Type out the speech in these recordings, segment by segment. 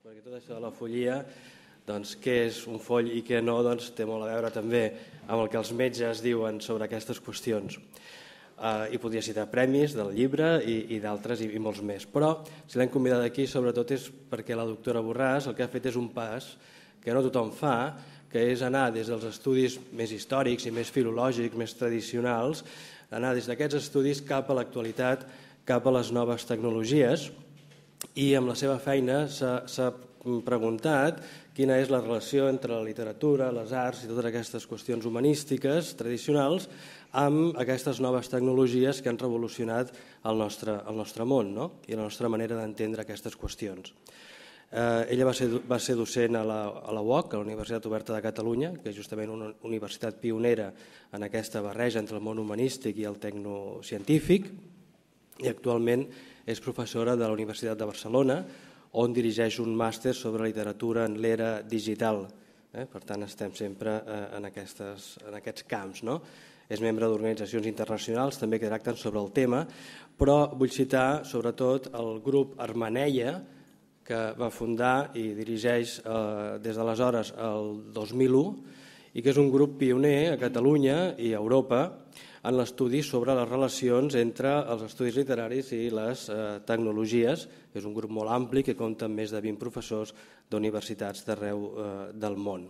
Perquè tot això de la follia, doncs, què és un foll i què no, doncs, té molt a veure també amb el que els metges diuen sobre aquestes qüestions. Eh, I podria citar premis del llibre i, i d'altres i, i molts més. Però si l'hem convidat aquí sobretot és perquè la doctora Borràs el que ha fet és un pas que no tothom fa, que és anar des dels estudis més històrics i més filològics, més tradicionals, anar des d'aquests estudis cap a l'actualitat, cap a les noves tecnologies, i amb la seva feina s'ha preguntat quina és la relació entre la literatura, les arts i totes aquestes qüestions humanístiques tradicionals amb aquestes noves tecnologies que han revolucionat el nostre, el nostre món no? i la nostra manera d'entendre aquestes qüestions. Eh, ella va ser, va ser docent a la, a la UOC, a la Universitat Oberta de Catalunya, que és justament una universitat pionera en aquesta barreja entre el món humanístic i el tecnocientífic, i actualment és professora de la Universitat de Barcelona, on dirigeix un màster sobre literatura en l'era digital. Eh? Per tant, estem sempre eh, en, aquestes, en aquests camps. No? És membre d'organitzacions internacionals, també que tracten sobre el tema, però vull citar sobretot el grup Armaneia, que va fundar i dirigeix eh, des d'aleshores el 2001, i que és un grup pioner a Catalunya i a Europa, en l'estudi sobre les relacions entre els estudis literaris i les eh, tecnologies. És un grup molt ampli que compta amb més de 20 professors d'universitats d'arreu eh, del món.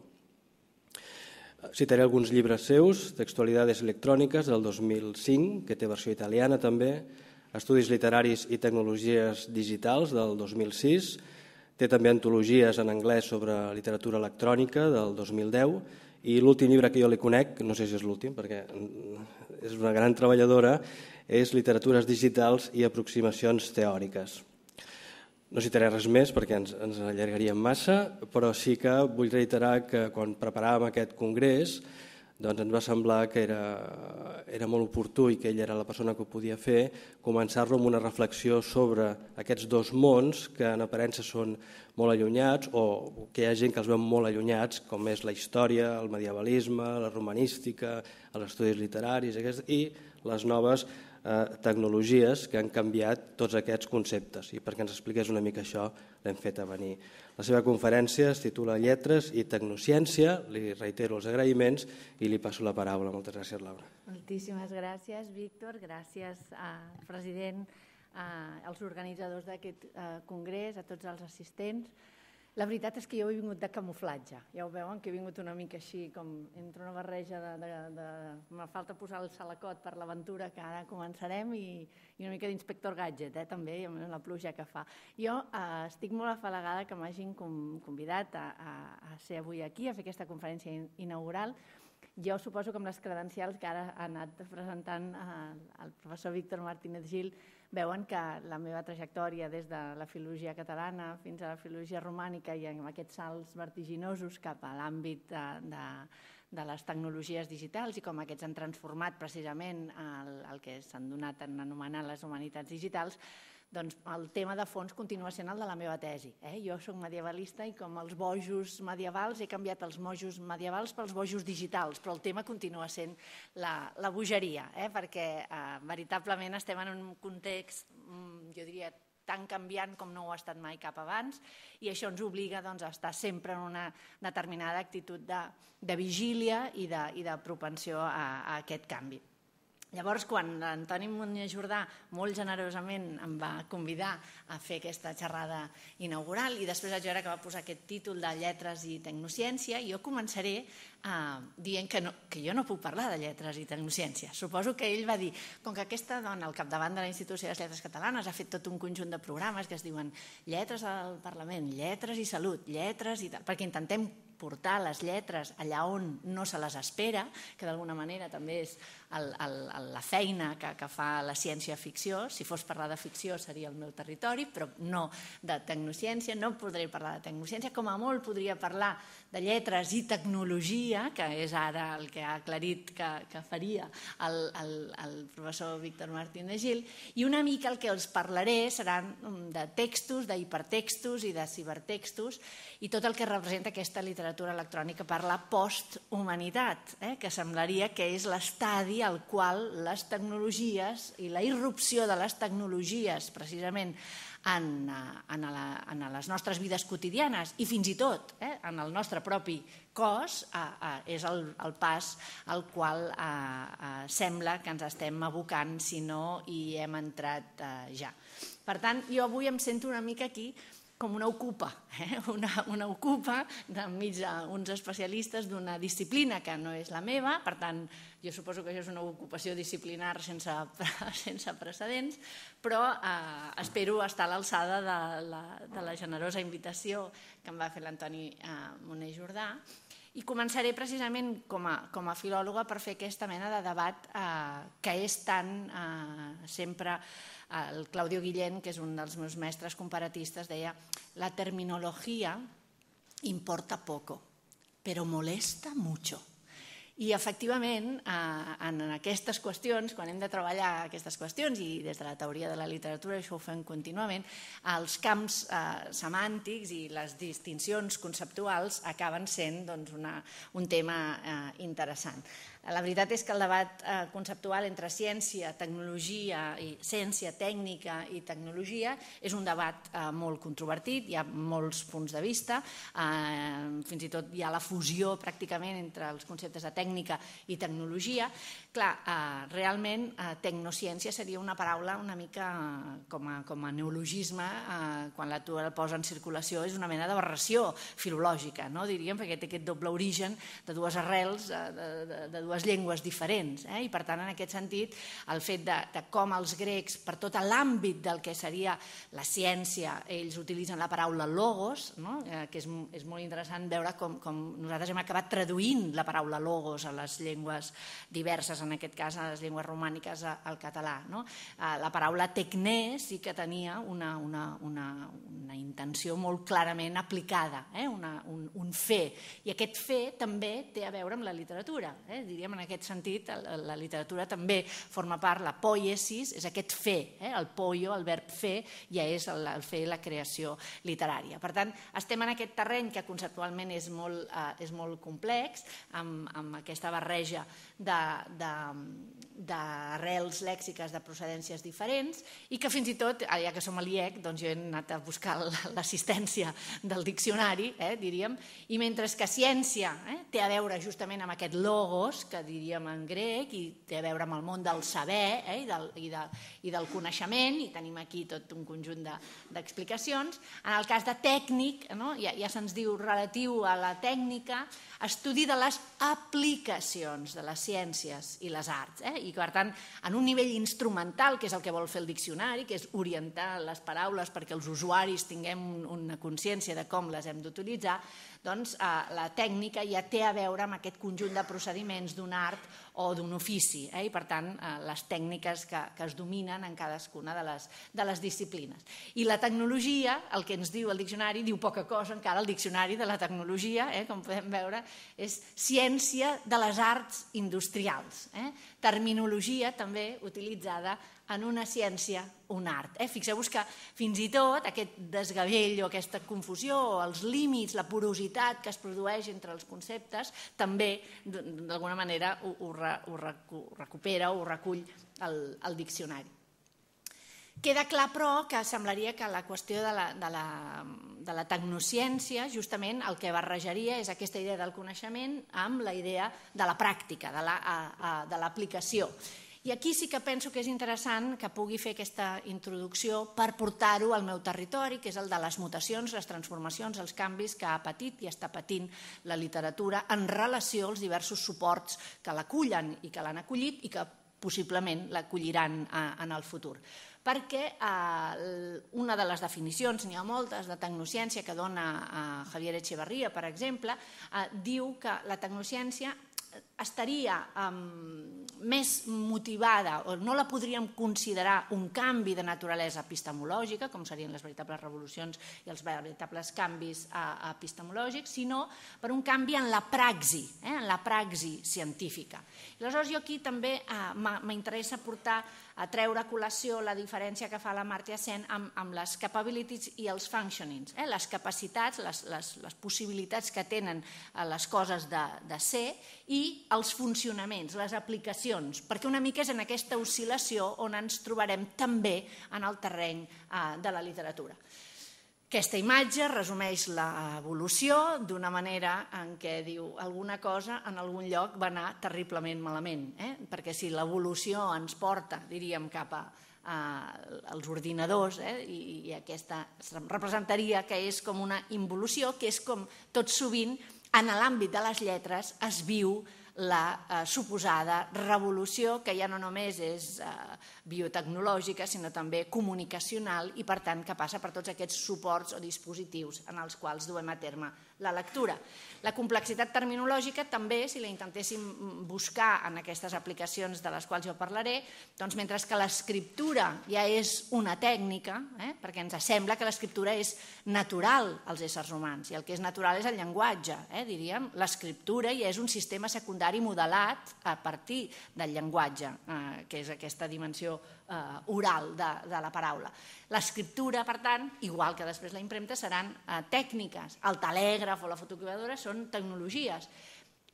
Citaré alguns llibres seus, Textualidades electròniques del 2005, que té versió italiana també, Estudis literaris i tecnologies digitals del 2006, té també antologies en anglès sobre literatura electrònica del 2010 i l'últim llibre que jo li conec, no sé si és l'últim perquè és una gran treballadora, és literatures digitals i aproximacions teòriques. No citaré res més perquè ens, ens allargaríem massa, però sí que vull reiterar que quan preparàvem aquest congrés doncs ens va semblar que era, era molt oportú i que ell era la persona que ho podia fer, començar-lo amb una reflexió sobre aquests dos mons que en aparença són molt allunyats o que hi ha gent que els veu molt allunyats, com és la història, el medievalisme, la romanística, els estudis literaris aquestes, i les noves eh, tecnologies que han canviat tots aquests conceptes i perquè ens expliqués una mica això l'hem fet a venir. La seva conferència es titula Lletres i Tecnociència. Li reitero els agraïments i li passo la paraula. Moltes gràcies, Laura. Moltíssimes gràcies, Víctor. Gràcies, eh, president, eh, als organitzadors d'aquest eh, congrés, a tots els assistents. La veritat és que jo he vingut de camuflatge. Ja ho veuen, que he vingut una mica així, com entre una barreja de... de, de... Me falta posar el salacot per l'aventura, que ara començarem, i, i una mica d'inspector gadget, eh, també, amb la pluja que fa. Jo eh, estic molt afalagada que m'hagin convidat a, a, a ser avui aquí, a fer aquesta conferència inaugural, jo suposo que amb les credencials que ara ha anat presentant eh, el professor Víctor Martínez Gil, veuen que la meva trajectòria des de la filologia catalana fins a la filologia romànica i amb aquests salts vertiginosos cap a l'àmbit de, de, de les tecnologies digitals i com aquests han transformat precisament el, el que s'han donat en anomenar les humanitats digitals, doncs el tema de fons continua sent el de la meva tesi. Eh? Jo sóc medievalista i com els bojos medievals he canviat els mojos medievals pels bojos digitals, però el tema continua sent la, la bogeria, eh? perquè eh, veritablement estem en un context, mm, jo diria, tan canviant com no ho ha estat mai cap abans i això ens obliga doncs, a estar sempre en una determinada actitud de, de vigília i de, i de propensió a, a aquest canvi. Llavors, quan Antoni Muñoz Jordà molt generosament em va convidar a fer aquesta xerrada inaugural i després vaig era que va posar aquest títol de lletres i tecnociència, i jo començaré eh, dient que, no, que jo no puc parlar de lletres i tecnociència. Suposo que ell va dir, com que aquesta dona al capdavant de la Institució de les Lletres Catalanes ha fet tot un conjunt de programes que es diuen lletres al Parlament, lletres i salut, lletres i tal, perquè intentem portar les lletres allà on no se les espera, que d'alguna manera també és el, el, el, la feina que, que fa la ciència-ficció. Si fos parlar de ficció seria el meu territori, però no de tecnociència, no podré parlar de tecnociència. Com a molt podria parlar de lletres i tecnologia, que és ara el que ha aclarit que, que faria el, el, el professor Víctor Martín de Gil, i una mica el que els parlaré seran mm, de textos, d'hipertextos i de cibertextos, i tot el que representa aquesta literatura literatura electrònica per la posthumanitat, eh? que semblaria que és l'estadi al qual les tecnologies i la irrupció de les tecnologies precisament en, eh, en, la, en les nostres vides quotidianes i fins i tot eh, en el nostre propi cos eh, eh, és el, el pas al qual eh, eh, sembla que ens estem abocant si no hi hem entrat eh, ja. Per tant, jo avui em sento una mica aquí com una ocupa, eh? una, una ocupa d'enmig d'uns especialistes d'una disciplina que no és la meva, per tant, jo suposo que això és una ocupació disciplinar sense, sense precedents, però eh, espero estar a l'alçada de, la, de la generosa invitació que em va fer l'Antoni eh, Moner Jordà, i començaré precisament com a, com a filòloga per fer aquesta mena de debat eh, que és tan eh, sempre el Claudio Guillén, que és un dels meus mestres comparatistes, deia la terminologia importa poco, però molesta mucho. I efectivament, eh, en aquestes qüestions, quan hem de treballar aquestes qüestions, i des de la teoria de la literatura això ho fem contínuament, els camps eh, semàntics i les distincions conceptuals acaben sent doncs, una, un tema eh, interessant. Eh, la veritat és que el debat eh, conceptual entre ciència, tecnologia i ciència tècnica i tecnologia és un debat eh, molt controvertit, hi ha molts punts de vista, fins i tot hi ha la fusió pràcticament entre els conceptes de tècnica i tecnologia. Clar, realment tecnociència seria una paraula una mica com a, com a neologisme, quan la tu la posa en circulació és una mena d'aberració filològica, no? diríem, perquè té aquest doble origen de dues arrels, de, de, de dues dues llengües diferents. Eh? I per tant, en aquest sentit, el fet de, de com els grecs, per tot l'àmbit del que seria la ciència, ells utilitzen la paraula logos, no? eh, que és, és molt interessant veure com, com nosaltres hem acabat traduint la paraula logos a les llengües diverses, en aquest cas a les llengües romàniques al català. No? Eh, la paraula tecné sí que tenia una, una, una, una intenció molt clarament aplicada, eh? una, un, un fer. I aquest fer també té a veure amb la literatura. Eh? diríem, en aquest sentit, la, literatura també forma part, la poiesis és aquest fer, eh? el poio, el verb fer, ja és el, el fer la creació literària. Per tant, estem en aquest terreny que conceptualment és molt, eh, és molt complex, amb, amb aquesta barreja d'arrels lèxiques de procedències diferents i que fins i tot, ah, ja que som a l'IEC, doncs jo he anat a buscar l'assistència del diccionari, eh, diríem, i mentre que ciència eh, té a veure justament amb aquest logos, que diríem en grec, i té a veure amb el món del saber eh, i, del, i, de, i del coneixement, i tenim aquí tot un conjunt d'explicacions, de, en el cas de tècnic, no, ja, ja se'ns diu relatiu a la tècnica, estudi de les aplicacions de les ciències i les arts. Eh? I, per tant, en un nivell instrumental, que és el que vol fer el diccionari, que és orientar les paraules perquè els usuaris tinguem una consciència de com les hem d'utilitzar, doncs eh, la tècnica ja té a veure amb aquest conjunt de procediments d'un art o d'un ofici, eh? i per tant eh, les tècniques que, que es dominen en cadascuna de les, de les disciplines. I la tecnologia, el que ens diu el diccionari, diu poca cosa encara, el diccionari de la tecnologia, eh? com podem veure, és ciència de les arts industrials, eh? terminologia també utilitzada en una ciència un art. Eh? Fixeu-vos que fins i tot aquest desgavell o aquesta confusió o els límits, la porositat que es produeix entre els conceptes també d'alguna manera ho, ho, ho, recupera o ho recull el, el diccionari. Queda clar, però, que semblaria que la qüestió de la, de, la, de la tecnociència justament el que barrejaria és aquesta idea del coneixement amb la idea de la pràctica, de l'aplicació. La, i aquí sí que penso que és interessant que pugui fer aquesta introducció per portar-ho al meu territori, que és el de les mutacions, les transformacions, els canvis que ha patit i està patint la literatura en relació als diversos suports que l'acullen i que l'han acollit i que possiblement l'acolliran eh, en el futur. Perquè eh, una de les definicions, n'hi ha moltes, de tecnociència que dona eh, Javier Echeverría, per exemple, eh, diu que la tecnociència estaria um, més motivada o no la podríem considerar un canvi de naturalesa epistemològica, com serien les veritables revolucions i els veritables canvis uh, epistemològics, sinó per un canvi en la praxi, eh, en la praxi científica. I aleshores jo aquí també uh, m'interessa portar a treure a col·lació la diferència que fa la Marta Sen amb, amb les capabilities i els functionings, eh? les capacitats, les, les, les possibilitats que tenen eh, les coses de, de ser i els funcionaments, les aplicacions, perquè una mica és en aquesta oscil·lació on ens trobarem també en el terreny eh, de la literatura. Aquesta imatge resumeix l'evolució eh, d'una manera en què diu alguna cosa en algun lloc va anar terriblement malament, eh? perquè si l'evolució ens porta, diríem, cap a, a als ordinadors, eh? I, i aquesta representaria que és com una involució, que és com tot sovint en l'àmbit de les lletres es viu la eh, suposada revolució que ja no només és eh, biotecnològica sinó també comunicacional i per tant que passa per tots aquests suports o dispositius en els quals duem a terme la lectura. La complexitat terminològica també, si la intentéssim buscar en aquestes aplicacions de les quals jo parlaré, doncs mentre que l'escriptura ja és una tècnica, eh, perquè ens sembla que l'escriptura és natural als éssers humans, i el que és natural és el llenguatge, eh, diríem. L'escriptura ja és un sistema secundari modelat a partir del llenguatge, eh, que és aquesta dimensió eh, oral de, de la paraula. L'escriptura, per tant, igual que després la impremta, seran eh, tècniques. El telègraf o la fotocopiadora són tecnologies.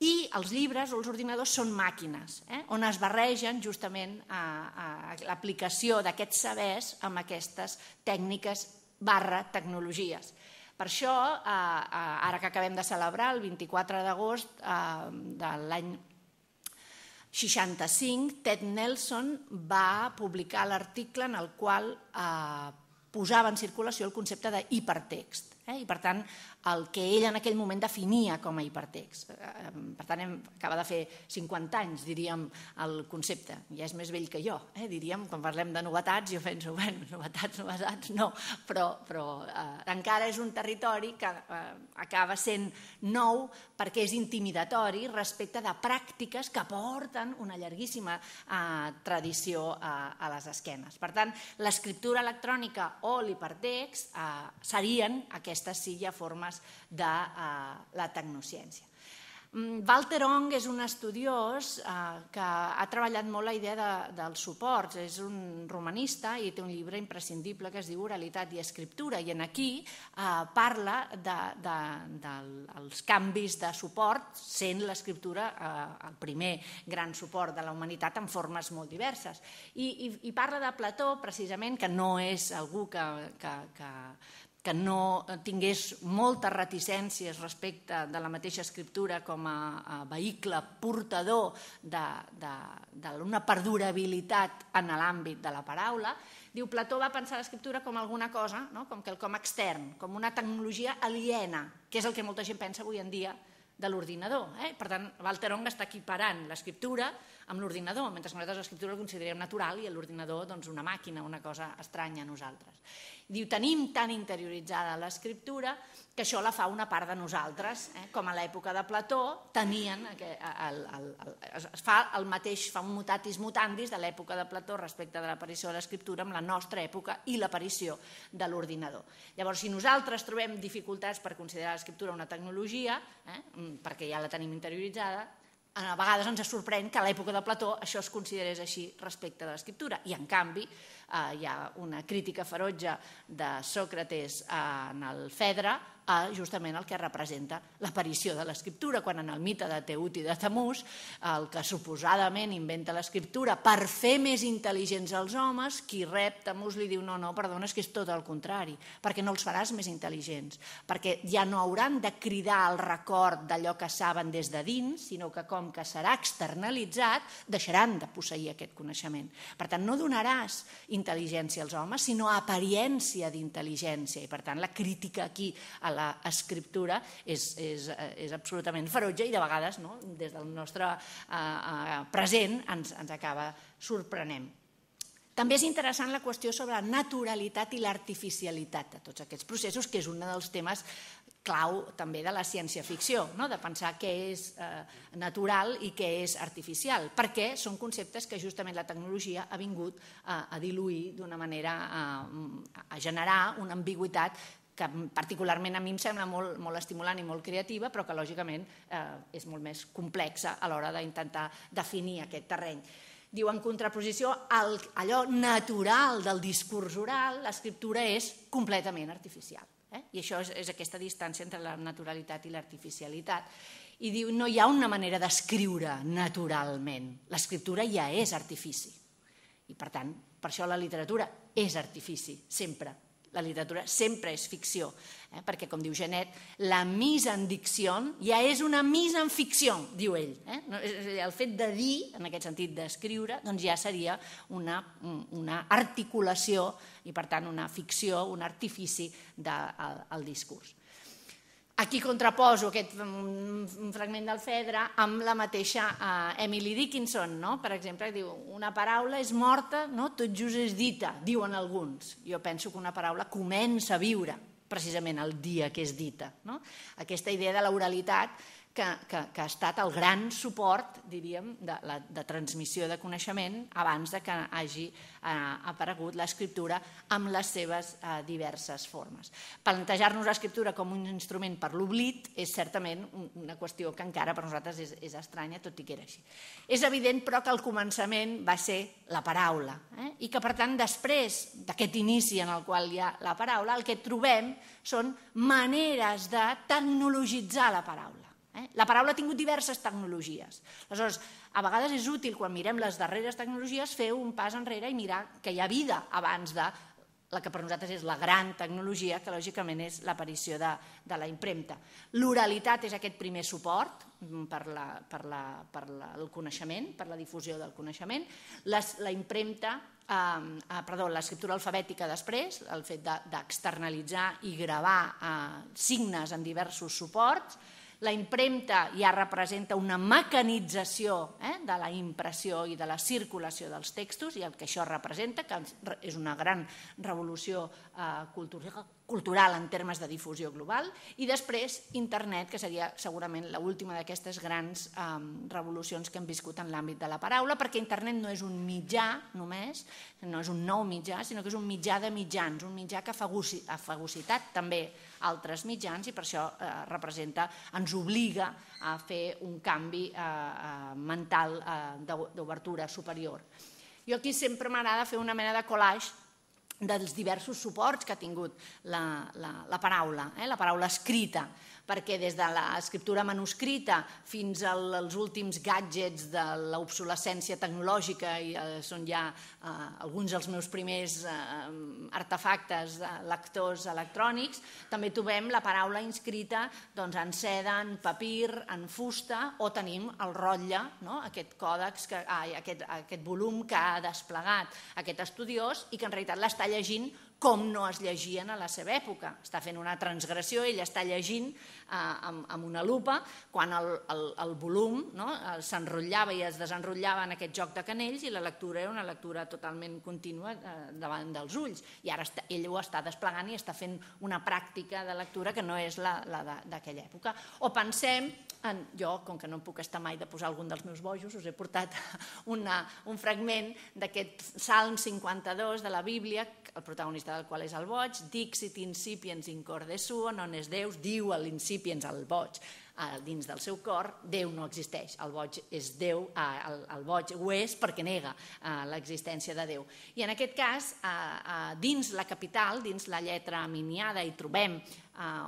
I els llibres o els ordinadors són màquines, eh, on es barregen justament eh, eh l'aplicació d'aquests sabers amb aquestes tècniques barra tecnologies. Per això, eh, eh ara que acabem de celebrar el 24 d'agost eh, de l'any 65, Ted Nelson va publicar l'article en el qual eh, posava en circulació el concepte d'hipertext. Eh? I, per tant, el que ell en aquell moment definia com a hipertext. Eh, per tant, hem, acaba de fer 50 anys, diríem, el concepte. Ja és més vell que jo, eh? diríem, quan parlem de novetats, jo penso, bé, novetats, novetats, no, però, però eh, encara és un territori que eh, acaba sent nou perquè és intimidatori respecte de pràctiques que porten una llarguíssima eh, tradició eh, a les esquenes. Per tant, l'escriptura electrònica o l'hipertext eh, serien aquestes sí ja formes temes de eh, la tecnociència. Mm, Walter Ong és un estudiós eh, que ha treballat molt la idea de, dels suports, és un romanista i té un llibre imprescindible que es diu Oralitat i Escriptura i en aquí eh, parla dels de, canvis de suport sent l'escriptura eh, el primer gran suport de la humanitat en formes molt diverses. I, i, i parla de Plató precisament, que no és algú que, que, que que no tingués moltes reticències respecte de la mateixa escriptura com a, vehicle portador d'una perdurabilitat en l'àmbit de la paraula, diu Plató va pensar l'escriptura com alguna cosa, no? com com extern, com una tecnologia aliena, que és el que molta gent pensa avui en dia de l'ordinador. Eh? Per tant, Walter Ong està equiparant l'escriptura amb l'ordinador, mentre que nosaltres l'escriptura la considerem natural i l'ordinador doncs, una màquina, una cosa estranya a nosaltres. Diu, tenim tan interioritzada l'escriptura que això la fa una part de nosaltres, eh? com a l'època de Plató tenien, el, el, el, es fa el mateix, fa un mutatis mutandis de l'època de Plató respecte de l'aparició de l'escriptura amb la nostra època i l'aparició de l'ordinador. Llavors, si nosaltres trobem dificultats per considerar l'escriptura una tecnologia, eh? Mm, perquè ja la tenim interioritzada, a vegades ens sorprèn que a l'època de Plató això es considerés així respecte de l'escriptura. I, en canvi, eh, hi ha una crítica ferotge de Sòcrates eh, en el Fedra a justament el que representa l'aparició de l'escriptura, quan en el mite de Teut i de Tamús, el que suposadament inventa l'escriptura per fer més intel·ligents els homes, qui rep Tamús li diu no, no, perdona, és que és tot el contrari, perquè no els faràs més intel·ligents, perquè ja no hauran de cridar el record d'allò que saben des de dins, sinó que com que serà externalitzat, deixaran de posseir aquest coneixement. Per tant, no donaràs intel·ligència als homes, sinó apariència d'intel·ligència, i per tant la crítica aquí a l'escriptura és, és, és absolutament ferotge i de vegades no, des del nostre eh, eh, present ens, ens acaba sorprenent. També és interessant la qüestió sobre la naturalitat i l'artificialitat de tots aquests processos, que és un dels temes clau també de la ciència-ficció, no? de pensar què és eh, natural i què és artificial, perquè són conceptes que justament la tecnologia ha vingut eh, a diluir d'una manera, eh, a generar una ambigüitat que particularment a mi em sembla molt, molt estimulant i molt creativa, però que lògicament eh, és molt més complexa a l'hora d'intentar definir aquest terreny. Diu en contraposició al, allò natural del discurs oral, l'escriptura és completament artificial. Eh? I això és, és aquesta distància entre la naturalitat i l'artificialitat. I diu, no hi ha una manera d'escriure naturalment. L'escriptura ja és artifici. I per tant, per això la literatura és artifici, sempre, la literatura sempre és ficció, eh? perquè, com diu Genet, la mise en dicció ja és una mise en ficció, diu ell. Eh? El fet de dir, en aquest sentit d'escriure, doncs ja seria una, una articulació i, per tant, una ficció, un artifici del de, el discurs. Aquí contraposo aquest un fragment del Fedra amb la mateixa eh, Emily Dickinson, no? per exemple, diu una paraula és morta, no? tot just és dita, diuen alguns. Jo penso que una paraula comença a viure precisament el dia que és dita. No? Aquesta idea de l'oralitat que, que, que ha estat el gran suport, diríem, de, la, de transmissió de coneixement abans de que hagi eh, aparegut l'escriptura amb les seves eh, diverses formes. Plantejar-nos l'escriptura com un instrument per l'oblit és certament una qüestió que encara per nosaltres és, és estranya, tot i que era així. És evident, però, que el començament va ser la paraula eh? i que, per tant, després d'aquest inici en el qual hi ha la paraula, el que trobem són maneres de tecnologitzar la paraula Eh? La paraula ha tingut diverses tecnologies. Aleshores, a vegades és útil, quan mirem les darreres tecnologies, fer un pas enrere i mirar que hi ha vida abans de la que per nosaltres és la gran tecnologia, que lògicament és l'aparició de, de la impremta. L'oralitat és aquest primer suport mm, per, la, per, la, per la, el coneixement, per la difusió del coneixement. Les, la impremta, eh, eh, perdó, l'escriptura alfabètica després, el fet d'externalitzar de, i gravar eh, signes en diversos suports, la impremta ja representa una mecanització eh, de la impressió i de la circulació dels textos i el que això representa, que és una gran revolució eh, cultural, cultural en termes de difusió global, i després internet, que seria segurament l'última d'aquestes grans eh, revolucions que hem viscut en l'àmbit de la paraula, perquè internet no és un mitjà només, no és un nou mitjà, sinó que és un mitjà de mitjans, un mitjà que ha fagocitat també altres mitjans i per això eh, representa, ens obliga a fer un canvi eh, eh mental eh, d'obertura superior. Jo aquí sempre m'agrada fer una mena de collage dels diversos suports que ha tingut la, la, la paraula, eh? la paraula escrita, perquè des de l'escriptura manuscrita fins als últims gadgets de l'obsolescència tecnològica, i eh, són ja eh, alguns dels meus primers eh, artefactes de eh, lectors electrònics, també trobem la paraula inscrita doncs, en seda, en papir, en fusta, o tenim el rotlle, no? aquest còdex, que, ai, aquest, aquest volum que ha desplegat aquest estudiós i que en realitat l'està està llegint com no es llegien a la seva època. Està fent una transgressió, ell està llegint eh, amb, amb una lupa, quan el, el, el volum no, s'enrotllava i es desenrotllava en aquest joc de canells i la lectura era una lectura totalment contínua eh, davant dels ulls. I ara està, ell ho està desplegant i està fent una pràctica de lectura que no és la, la d'aquella època. O pensem en, jo, com que no em puc estar mai de posar algun dels meus bojos, us he portat una, un fragment d'aquest Salm 52 de la Bíblia, el protagonista del qual és el boig, Dixit incipiens in corde suo, non es Deus, diu a l'incipient excipiens al boig eh, dins del seu cor, Déu no existeix. El boig és Déu, eh, el, el boig ho és perquè nega eh, l'existència de Déu. I en aquest cas, dins la capital, dins la lletra miniada, hi trobem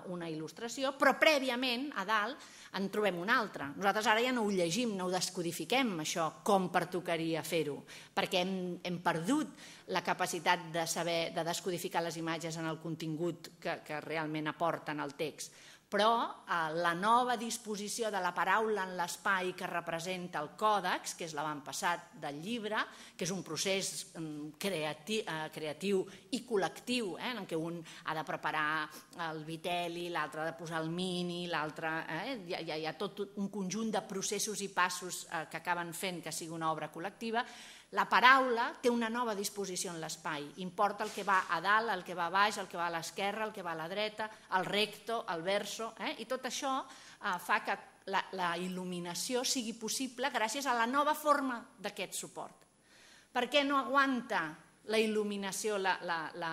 una il·lustració, però prèviament a dalt en trobem una altra. Nosaltres ara ja no ho llegim, no ho descodifiquem, això, com pertocaria fer-ho, perquè hem, hem perdut la capacitat de saber, de descodificar les imatges en el contingut que, que realment aporten al text però eh, la nova disposició de la paraula en l'espai que representa el còdex, que és l'avantpassat del llibre, que és un procés mm, creatiu, eh, creatiu i col·lectiu, eh, en què un ha de preparar el viteli, l'altre ha de posar el mini, l'altre... Eh, hi, ha, hi ha tot un conjunt de processos i passos eh, que acaben fent que sigui una obra col·lectiva, la paraula té una nova disposició en l'espai. Importa el que va a dalt, el que va a baix, el que va a l'esquerra, el que va a la dreta, el recto, el verso... Eh? I tot això eh, fa que la, la il·luminació sigui possible gràcies a la nova forma d'aquest suport. Per què no aguanta la il·luminació, la, la, la,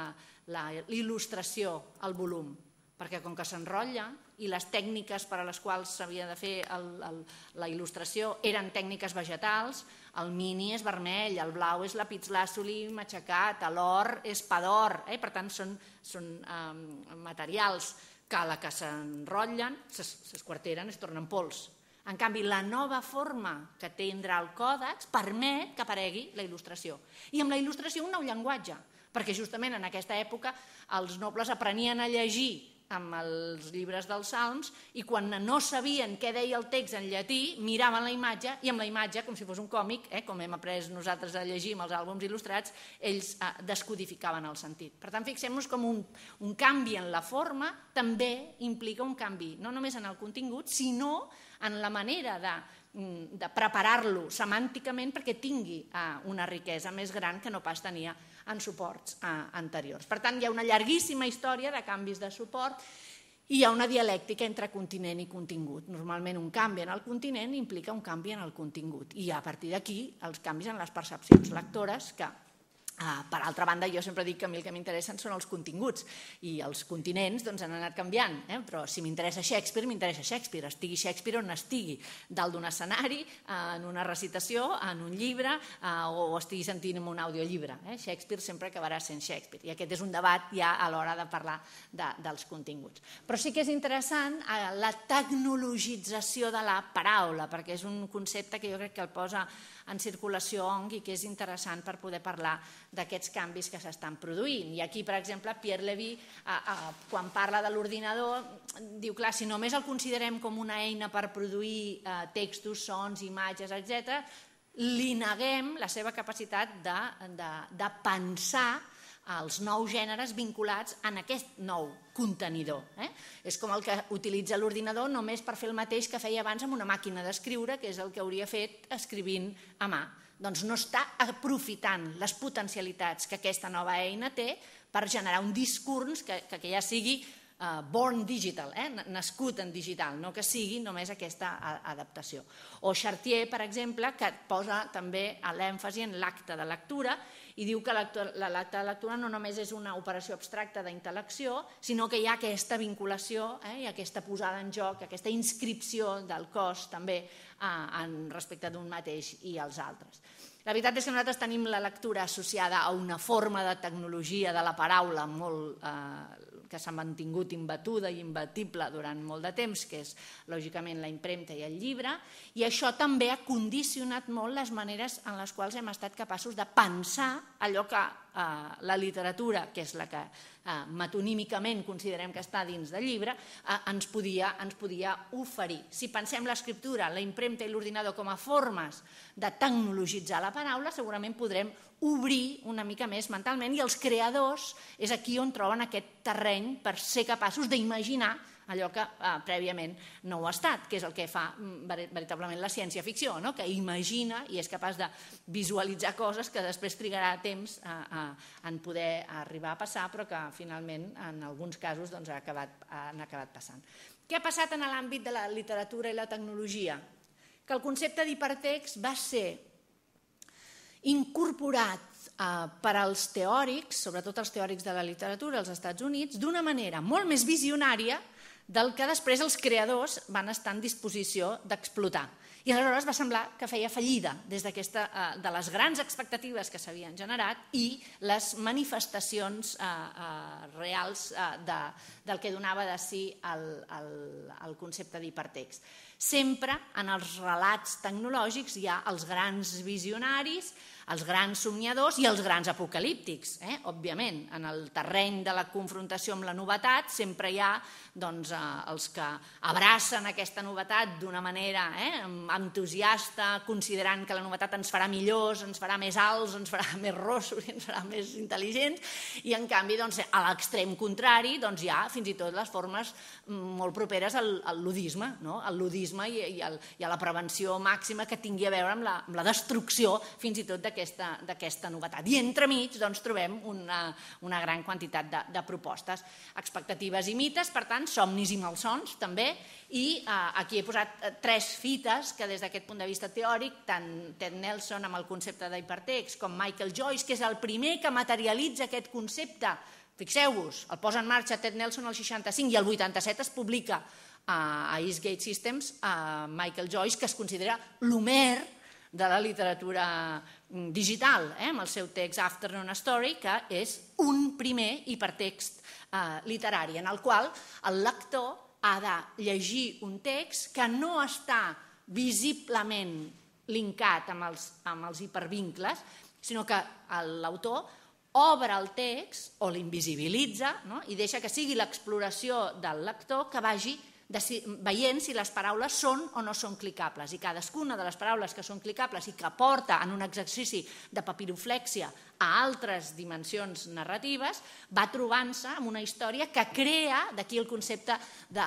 la il·lustració, el volum? Perquè com que s'enrotlla, i les tècniques per a les quals s'havia de fer el, el, la il·lustració eren tècniques vegetals, el mini és vermell, el blau és la pizzlàsoli matxacat, l'or és pador, eh? per tant són, són um, materials que a la que s'enrotllen, s'esquarteren, es tornen pols. En canvi, la nova forma que tindrà el còdex permet que aparegui la il·lustració. I amb la il·lustració un nou llenguatge, perquè justament en aquesta època els nobles aprenien a llegir amb els llibres dels Salms i quan no sabien què deia el text en llatí, miraven la imatge i amb la imatge, com si fos un còmic, eh, com hem après nosaltres a llegir amb els àlbums il·lustrats, ells eh, descodificaven el sentit. Per tant, fixem-nos com un, un canvi en la forma també implica un canvi, no només en el contingut, sinó en la manera de mm, de preparar-lo semànticament perquè tingui eh, una riquesa més gran que no pas tenia en suports eh, anteriors. Per tant, hi ha una llarguíssima història de canvis de suport i hi ha una dialèctica entre continent i contingut. Normalment un canvi en el continent implica un canvi en el contingut i a partir d'aquí els canvis en les percepcions lectores que Ah, per altra banda, jo sempre dic que a mi el que m'interessen són els continguts i els continents doncs, han anat canviant, eh? però si m'interessa Shakespeare, m'interessa Shakespeare, estigui Shakespeare on estigui, dalt d'un escenari, eh, en una recitació, en un llibre eh, o estigui sentint en un audiollibre. Eh? Shakespeare sempre acabarà sent Shakespeare i aquest és un debat ja a l'hora de parlar de, dels continguts. Però sí que és interessant eh, la tecnologització de la paraula, perquè és un concepte que jo crec que el posa en circulació ONG i que és interessant per poder parlar d'aquests canvis que s'estan produint. I aquí, per exemple, Pierre Levy, quan parla de l'ordinador, diu, clar, si només el considerem com una eina per produir eh, textos, sons, imatges, etc, li neguem la seva capacitat de, de, de pensar als nous gèneres vinculats en aquest nou contenidor. Eh? És com el que utilitza l'ordinador només per fer el mateix que feia abans amb una màquina d'escriure, que és el que hauria fet escrivint a mà. Doncs no està aprofitant les potencialitats que aquesta nova eina té per generar un discurs que, que ja sigui eh, born digital, eh, nascut en digital, no que sigui només aquesta adaptació. O Chartier, per exemple, que posa també l'èmfasi en l'acte de lectura i diu que l'acte de lectura no només és una operació abstracta d'intel·lecció, sinó que hi ha aquesta vinculació eh, i aquesta posada en joc, aquesta inscripció del cos també eh, en respecte d'un mateix i els altres. La veritat és que nosaltres tenim la lectura associada a una forma de tecnologia de la paraula molt eh, que s'ha mantingut imbatuda i imbatible durant molt de temps, que és lògicament la impremta i el llibre, i això també ha condicionat molt les maneres en les quals hem estat capaços de pensar allò que eh, la literatura, que és la que eh, metonímicament considerem que està dins del llibre, eh, ens, podia, ens podia oferir. Si pensem l'escriptura, la impremta i l'ordinador com a formes de tecnologitzar la paraula, segurament podrem obrir una mica més mentalment i els creadors és aquí on troben aquest terreny per ser capaços d'imaginar allò que eh, prèviament no ho ha estat, que és el que fa mm, veritablement la ciència-ficció, no? que imagina i és capaç de visualitzar coses que després trigarà temps a, eh, a, eh, en poder arribar a passar, però que finalment en alguns casos doncs, ha acabat, han acabat passant. Què ha passat en l'àmbit de la literatura i la tecnologia? Que el concepte d'hipertext va ser incorporat eh, per als teòrics, sobretot els teòrics de la literatura als Estats Units, d'una manera molt més visionària del que després els creadors van estar en disposició d'explotar. I aleshores va semblar que feia fallida des d'aquesta, eh, de les grans expectatives que s'havien generat i les manifestacions eh, eh, reals eh, de, del que donava de si el, el, el concepte d'hipertext. Sempre en els relats tecnològics hi ha els grans visionaris, els grans somniadors i els grans apocalíptics. Eh? Òbviament, en el terreny de la confrontació amb la novetat sempre hi ha doncs, eh, els que abracen aquesta novetat d'una manera eh, entusiasta, considerant que la novetat ens farà millors, ens farà més alts, ens farà més rossos, ens farà més intel·ligents, i en canvi, doncs, a l'extrem contrari, doncs, hi ha fins i tot les formes mm, molt properes al, al ludisme, no? al ludisme i, i, al, i a la prevenció màxima que tingui a veure amb la, amb la destrucció fins i tot de d'aquesta novetat. I entremig doncs, trobem una, una gran quantitat de, de propostes. Expectatives i mites, per tant, somnis i malsons també, i eh, aquí he posat eh, tres fites que des d'aquest punt de vista teòric, tant Ted Nelson amb el concepte d'hipertext com Michael Joyce, que és el primer que materialitza aquest concepte, fixeu-vos, el posa en marxa Ted Nelson al 65 i el 87 es publica eh, a Eastgate Systems a eh, Michael Joyce, que es considera l'Homer de la literatura mm, digital, eh, amb el seu text Afternoon Story, que és un primer hipertext eh, literari, en el qual el lector ha de llegir un text que no està visiblement linkat amb els, amb els hipervincles, sinó que l'autor obre el text o l'invisibilitza no? i deixa que sigui l'exploració del lector que vagi de si, veient si les paraules són o no són clicables. I cadascuna de les paraules que són clicables i que porta en un exercici de papiroflexia a altres dimensions narratives, va trobant-se amb una història que crea, d'aquí el concepte de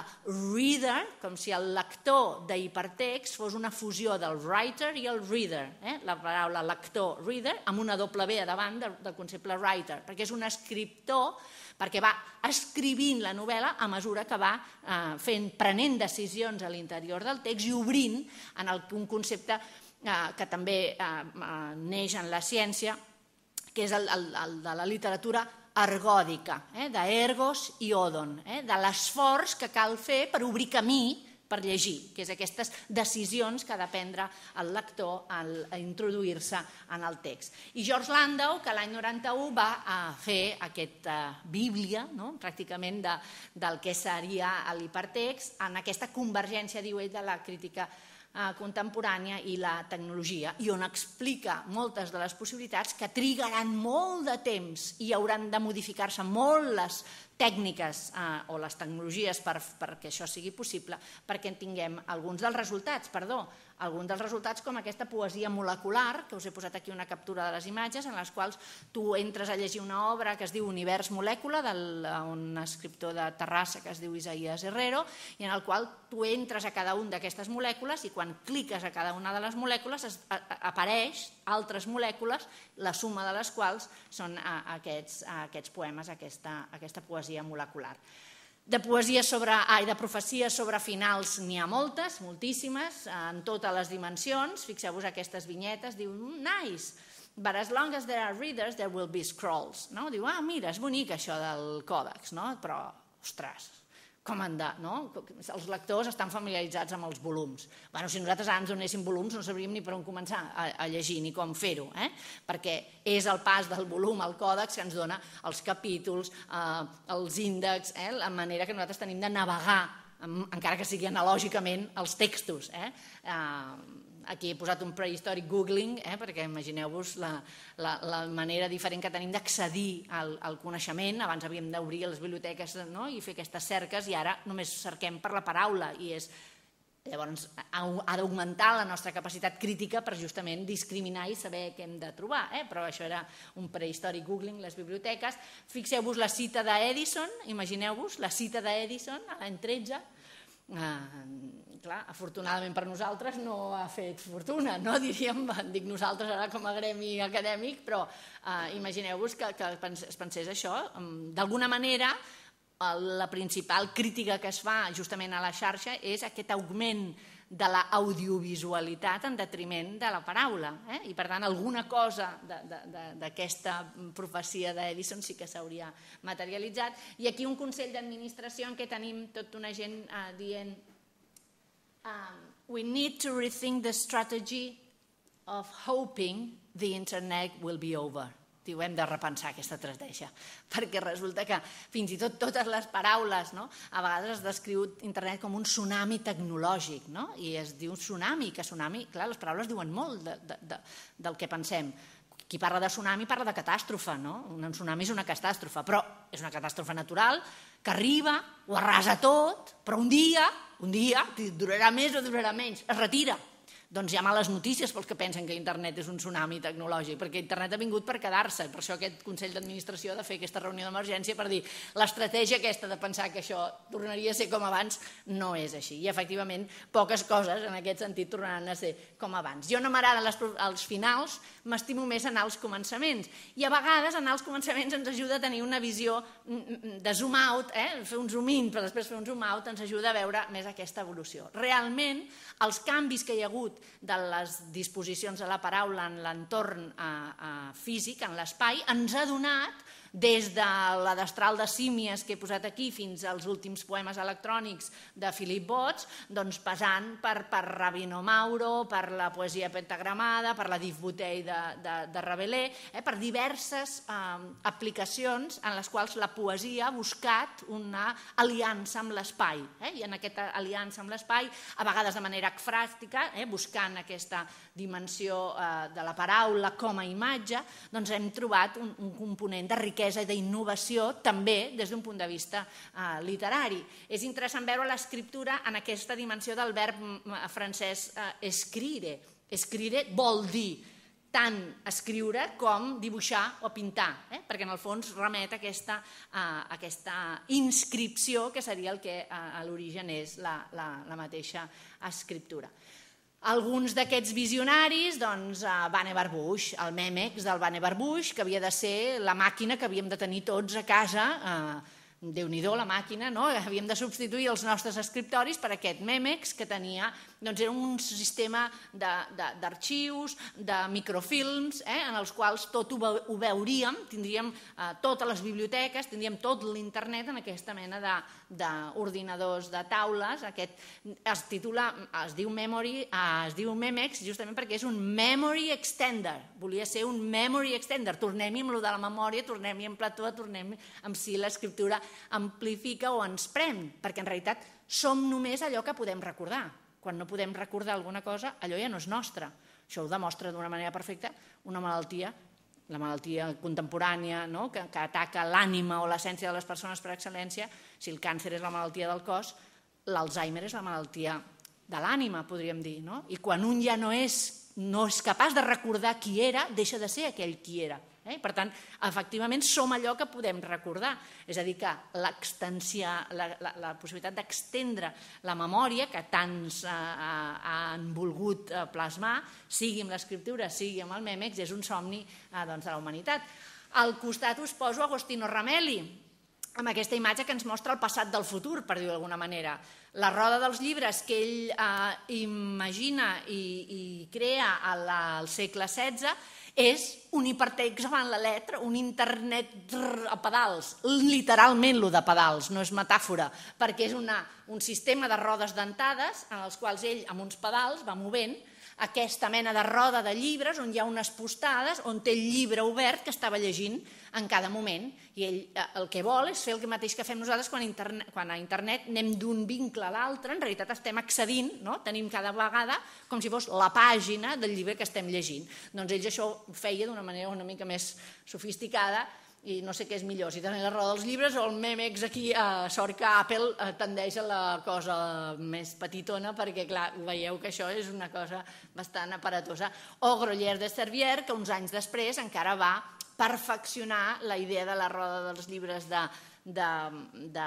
reader, com si el lector d'hipertext fos una fusió del writer i el reader, eh? la paraula lector-reader, amb una doble B davant del, del concepte writer, perquè és un escriptor perquè va escrivint la novel·la a mesura que va eh, fent, prenent decisions a l'interior del text i obrint en el, un concepte eh, que també eh, eh neix en la ciència, que és el, el, el de la literatura ergòdica, eh, d'ergos i odon, eh, de l'esforç que cal fer per obrir camí per llegir, que és aquestes decisions que ha de prendre el lector al introduir-se en el text. I George Landau, que l'any 91 va eh, fer aquesta eh, bíblia, no? pràcticament de, del que seria l'hipertext, en aquesta convergència, diu ell, de la crítica eh, contemporània i la tecnologia, i on explica moltes de les possibilitats que trigaran molt de temps i hauran de modificar-se molt les tècniques eh, o les tecnologies per, perquè això sigui possible, perquè en tinguem alguns dels resultats, perdó, alguns dels resultats com aquesta poesia molecular, que us he posat aquí una captura de les imatges, en les quals tu entres a llegir una obra que es diu Univers Molècula, d'un eh, escriptor de Terrassa que es diu Isaías Herrero, i en el qual tu entres a cada un d'aquestes molècules i quan cliques a cada una de les molècules es, a, a, apareix altres molècules, la suma de les quals són eh, aquests, eh, aquests poemes, aquesta, aquesta poesia molecular. De poesia sobre, ai, de profecies sobre finals n'hi ha moltes, moltíssimes, en totes les dimensions. Fixeu-vos aquestes vinyetes, diu, nice, but as long as there are readers, there will be scrolls. No? Diu, ah, mira, és bonic això del còdex, no? però, ostres, comandar, no? Els lectors estan familiaritzats amb els volums. Bueno, si nosaltres ara ens donéssim volums no sabríem ni per on començar a, a llegir ni com fer-ho, eh? perquè és el pas del volum al còdex que ens dona els capítols, eh, els índexs, eh? la manera que nosaltres tenim de navegar, encara que sigui analògicament, els textos. Eh? Eh, Aquí he posat un prehistòric googling, eh, perquè imagineu-vos la, la, la manera diferent que tenim d'accedir al, al coneixement. Abans havíem d'obrir les biblioteques no? i fer aquestes cerques i ara només cerquem per la paraula i és Llavors, ha d'augmentar la nostra capacitat crítica per justament discriminar i saber què hem de trobar. Eh? Però això era un prehistòric googling, les biblioteques. Fixeu-vos la cita d'Edison, imagineu-vos, la cita d'Edison l'any 13, Ah, clar, afortunadament per nosaltres no ha fet fortuna, no diríem, dic nosaltres ara com a gremi acadèmic, però eh, imagineu-vos que, que es pensés això, mm, d'alguna manera la principal crítica que es fa justament a la xarxa és aquest augment de l'audiovisualitat en detriment de la paraula. Eh? I, per tant, alguna cosa d'aquesta profecia d'Edison sí que s'hauria materialitzat. I aquí un Consell d'Administració en què tenim tota una gent eh, dient um, we need to rethink the strategy of hoping the internet will be over diu hem de repensar aquesta estratègia, perquè resulta que fins i tot totes les paraules, no? a vegades es descriu internet com un tsunami tecnològic, no? i es diu tsunami, que tsunami, clar, les paraules diuen molt de, de, de, del que pensem, qui parla de tsunami parla de catàstrofe, no? Un tsunami és una catàstrofe, però és una catàstrofe natural que arriba, ho arrasa tot, però un dia, un dia, durarà més o durarà menys, es retira, doncs hi ha males notícies pels que pensen que internet és un tsunami tecnològic, perquè internet ha vingut per quedar-se, per això aquest Consell d'Administració ha de fer aquesta reunió d'emergència per dir l'estratègia aquesta de pensar que això tornaria a ser com abans no és així, i efectivament poques coses en aquest sentit tornaran a ser com abans. Jo no m'agraden els finals, m'estimo més anar als començaments, i a vegades anar als començaments ens ajuda a tenir una visió mm, mm, mm, de zoom out, eh? fer un zoom in, però després fer un zoom out ens ajuda a veure més aquesta evolució. Realment, els canvis que hi ha hagut de les disposicions de la paraula en l'entorn eh, eh físic, en l'espai, ens ha donat des de la destral de símies que he posat aquí fins als últims poemes electrònics de Philip Bots, doncs passant per, per Rabino Mauro, per la poesia pentagramada, per la Difbutei de, de, de Rabelais, eh, per diverses eh, aplicacions en les quals la poesia ha buscat una aliança amb l'espai. Eh, I en aquesta aliança amb l'espai, a vegades de manera fràstica, eh, buscant aquesta dimensió eh, de la paraula com a imatge, doncs hem trobat un, un component de riquesa riquesa i d'innovació també des d'un punt de vista eh, literari. És interessant veure l'escriptura en aquesta dimensió del verb mm, eh, francès eh, escrire. Escrire vol dir tant escriure com dibuixar o pintar, eh? perquè en el fons remet a aquesta, eh, aquesta inscripció que seria el que a, eh, a l'origen és la, la, la mateixa escriptura. Alguns d'aquests visionaris doncs, eh, van Barbuix, el Memex del Bane Barbuix, que havia de ser la màquina que havíem de tenir tots a casa, eh, déu nhi la màquina, no? havíem de substituir els nostres escriptoris per aquest Memex que tenia doncs era un sistema d'arxius, de, de, de microfilms, eh, en els quals tot ho, ho veuríem, tindríem eh, totes les biblioteques, tindríem tot l'internet en aquesta mena d'ordinadors de, de taules. Aquest es titula, es diu Memory, eh, es diu Memex, justament perquè és un Memory Extender. Volia ser un Memory Extender. Tornem-hi amb el de la memòria, tornem-hi amb Plató, tornem hi amb si l'escriptura amplifica o ens pren, perquè en realitat som només allò que podem recordar quan no podem recordar alguna cosa, allò ja no és nostre. Això ho demostra d'una manera perfecta una malaltia, la malaltia contemporània, no? que, que ataca l'ànima o l'essència de les persones per excel·lència. Si el càncer és la malaltia del cos, l'Alzheimer és la malaltia de l'ànima, podríem dir. No? I quan un ja no és, no és capaç de recordar qui era, deixa de ser aquell qui era. Eh? Per tant, efectivament, som allò que podem recordar. És a dir, que la, la, la possibilitat d'extendre la memòria que tants eh, eh han volgut eh, plasmar, sigui amb l'escriptura, sigui amb el mèmex, és un somni eh, doncs, de la humanitat. Al costat us poso Agostino Ramelli, amb aquesta imatge que ens mostra el passat del futur, per dir-ho d'alguna manera la roda dels llibres que ell eh, imagina i, i crea al segle XVI és un hipertext davant la letra, un internet a pedals, literalment lo de pedals, no és metàfora, perquè és una, un sistema de rodes dentades en els quals ell amb uns pedals va movent aquesta mena de roda de llibres on hi ha unes postades on té el llibre obert que estava llegint en cada moment i ell eh, el que vol és fer el mateix que fem nosaltres quan, interne, quan a internet anem d'un vincle a l'altre, en realitat estem accedint, no? tenim cada vegada com si fos la pàgina del llibre que estem llegint. Doncs ells això ho feia d'una manera una mica més sofisticada i no sé què és millor, si tenir la roda dels llibres o el Memex aquí a eh, sort que Apple eh, tendeix a la cosa més petitona perquè clar, veieu que això és una cosa bastant aparatosa. O Groller de Servier, que uns anys després encara va perfeccionar la idea de la roda dels llibres de, de, de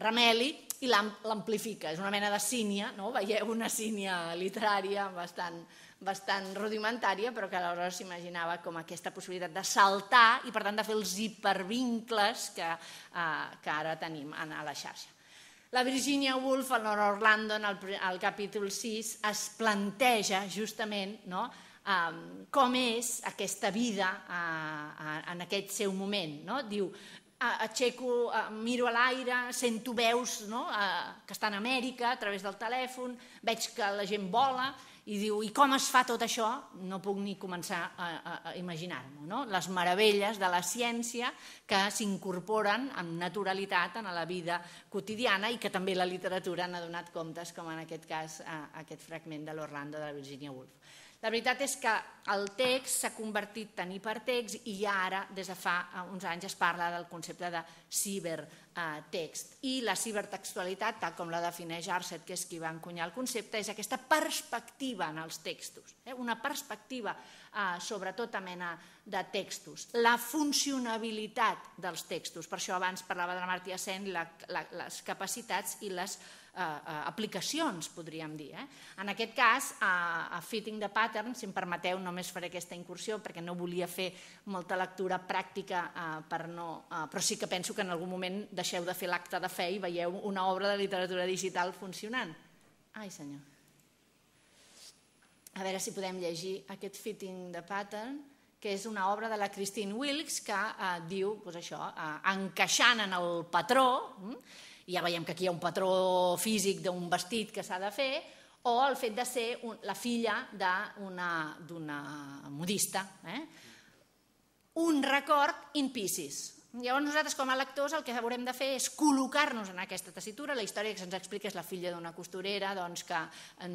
Rameli i l'amplifica, és una mena de sínia, no? veieu una sínia literària bastant bastant rudimentària, però que aleshores s'imaginava com aquesta possibilitat de saltar i per tant de fer els hipervincles que, eh, que ara tenim a la xarxa. La Virginia Woolf, en Nora Orlando, en el, el capítol 6, es planteja justament no, eh, com és aquesta vida eh, en aquest seu moment. No? Diu, aixeco, eh, miro a l'aire, sento veus no? Eh, que estan a Amèrica a través del telèfon, veig que la gent vola i diu, i com es fa tot això? No puc ni començar a, a, a imaginar-m'ho. No? Les meravelles de la ciència que s'incorporen amb naturalitat en la vida quotidiana i que també la literatura n'ha donat comptes, com en aquest cas a, a aquest fragment de l'Orlando de la Virginia Woolf. La veritat és que el text s'ha convertit en hipertext i ja ara, des de fa eh, uns anys, es parla del concepte de cibertext. Eh, I la cibertextualitat, tal com la defineix Arset, que és qui va encunyar el concepte, és aquesta perspectiva en els textos, eh? una perspectiva eh, sobre tota mena de textos, la funcionabilitat dels textos. Per això abans parlava de la Martí Assent, la, les capacitats i les funcionalitats Eh, eh, aplicacions, podríem dir. Eh? En aquest cas, a, a Fitting the Pattern, si em permeteu, només faré aquesta incursió perquè no volia fer molta lectura pràctica, eh, per no, eh, però sí que penso que en algun moment deixeu de fer l'acte de fe i veieu una obra de literatura digital funcionant. Ai, senyor. A veure si podem llegir aquest Fitting the Pattern que és una obra de la Christine Wilkes que eh, diu, doncs això, eh, encaixant en el patró, hm? ja veiem que aquí hi ha un patró físic d'un vestit que s'ha de fer, o el fet de ser un, la filla d'una modista. Eh? Un record in pieces, Llavors nosaltres com a lectors el que haurem de fer és col·locar-nos en aquesta tessitura. La història que se'ns explica és la filla d'una costurera doncs, que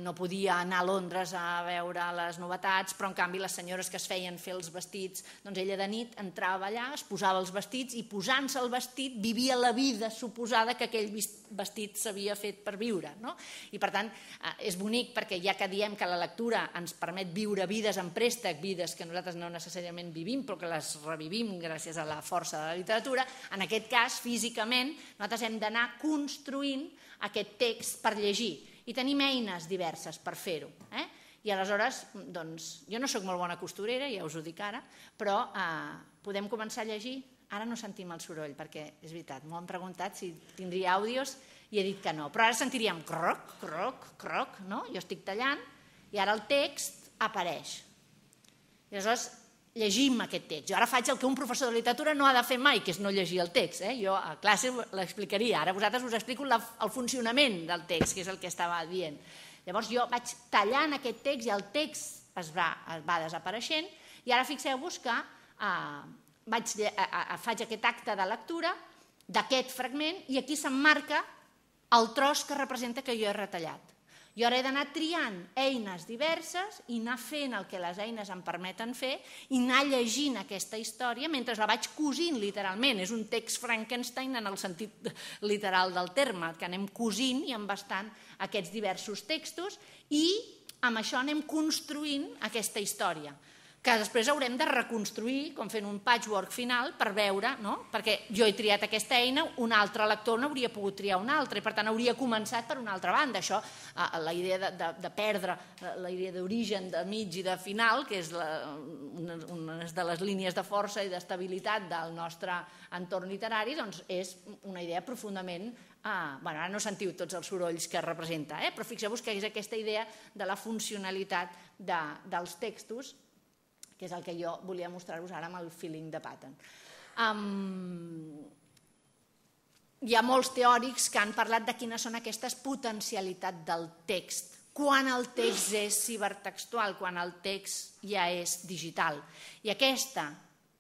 no podia anar a Londres a veure les novetats, però en canvi les senyores que es feien fer els vestits, doncs ella de nit entrava allà, es posava els vestits i posant-se el vestit vivia la vida suposada que aquell vestit s'havia fet per viure. No? I per tant, eh, és bonic perquè ja que diem que la lectura ens permet viure vides en préstec, vides que nosaltres no necessàriament vivim però que les revivim gràcies a la força de la literatura, en aquest cas, físicament, nosaltres hem d'anar construint aquest text per llegir i tenim eines diverses per fer-ho. Eh? I aleshores, doncs, jo no sóc molt bona costurera, ja us ho dic ara, però eh, podem començar a llegir Ara no sentim el soroll, perquè és veritat, m'ho han preguntat si tindria àudios i he dit que no. Però ara sentiríem croc, croc, croc, no? Jo estic tallant i ara el text apareix. I aleshores llegim aquest text. Jo ara faig el que un professor de literatura no ha de fer mai, que és no llegir el text. Eh? Jo a classe l'explicaria. Ara vosaltres us explico la, el funcionament del text, que és el que estava dient. Llavors jo vaig tallant aquest text i el text es va, es va desapareixent i ara fixeu-vos que eh, vaig, a, a, faig aquest acte de lectura d'aquest fragment i aquí s'emmarca el tros que representa que jo he retallat. Jo ara he d'anar triant eines diverses i anar fent el que les eines em permeten fer i anar llegint aquesta història mentre la vaig cosint literalment. És un text Frankenstein en el sentit literal del terme, que anem cosint i embastant aquests diversos textos i amb això anem construint aquesta història que després haurem de reconstruir, com fent un patchwork final, per veure, no? perquè jo he triat aquesta eina, un altre lector no hauria pogut triar una altra, i per tant hauria començat per una altra banda. Això, eh, la idea de, de, de perdre eh, la idea d'origen, de mig i de final, que és la, una, una de les línies de força i d'estabilitat del nostre entorn literari, doncs és una idea profundament Ah, bueno, ara no sentiu tots els sorolls que representa, eh? però fixeu-vos que és aquesta idea de la funcionalitat de, dels textos que és el que jo volia mostrar-vos ara amb el feeling de Patton. Um, hi ha molts teòrics que han parlat de quines són aquestes potencialitats del text, quan el text és cibertextual, quan el text ja és digital. I aquesta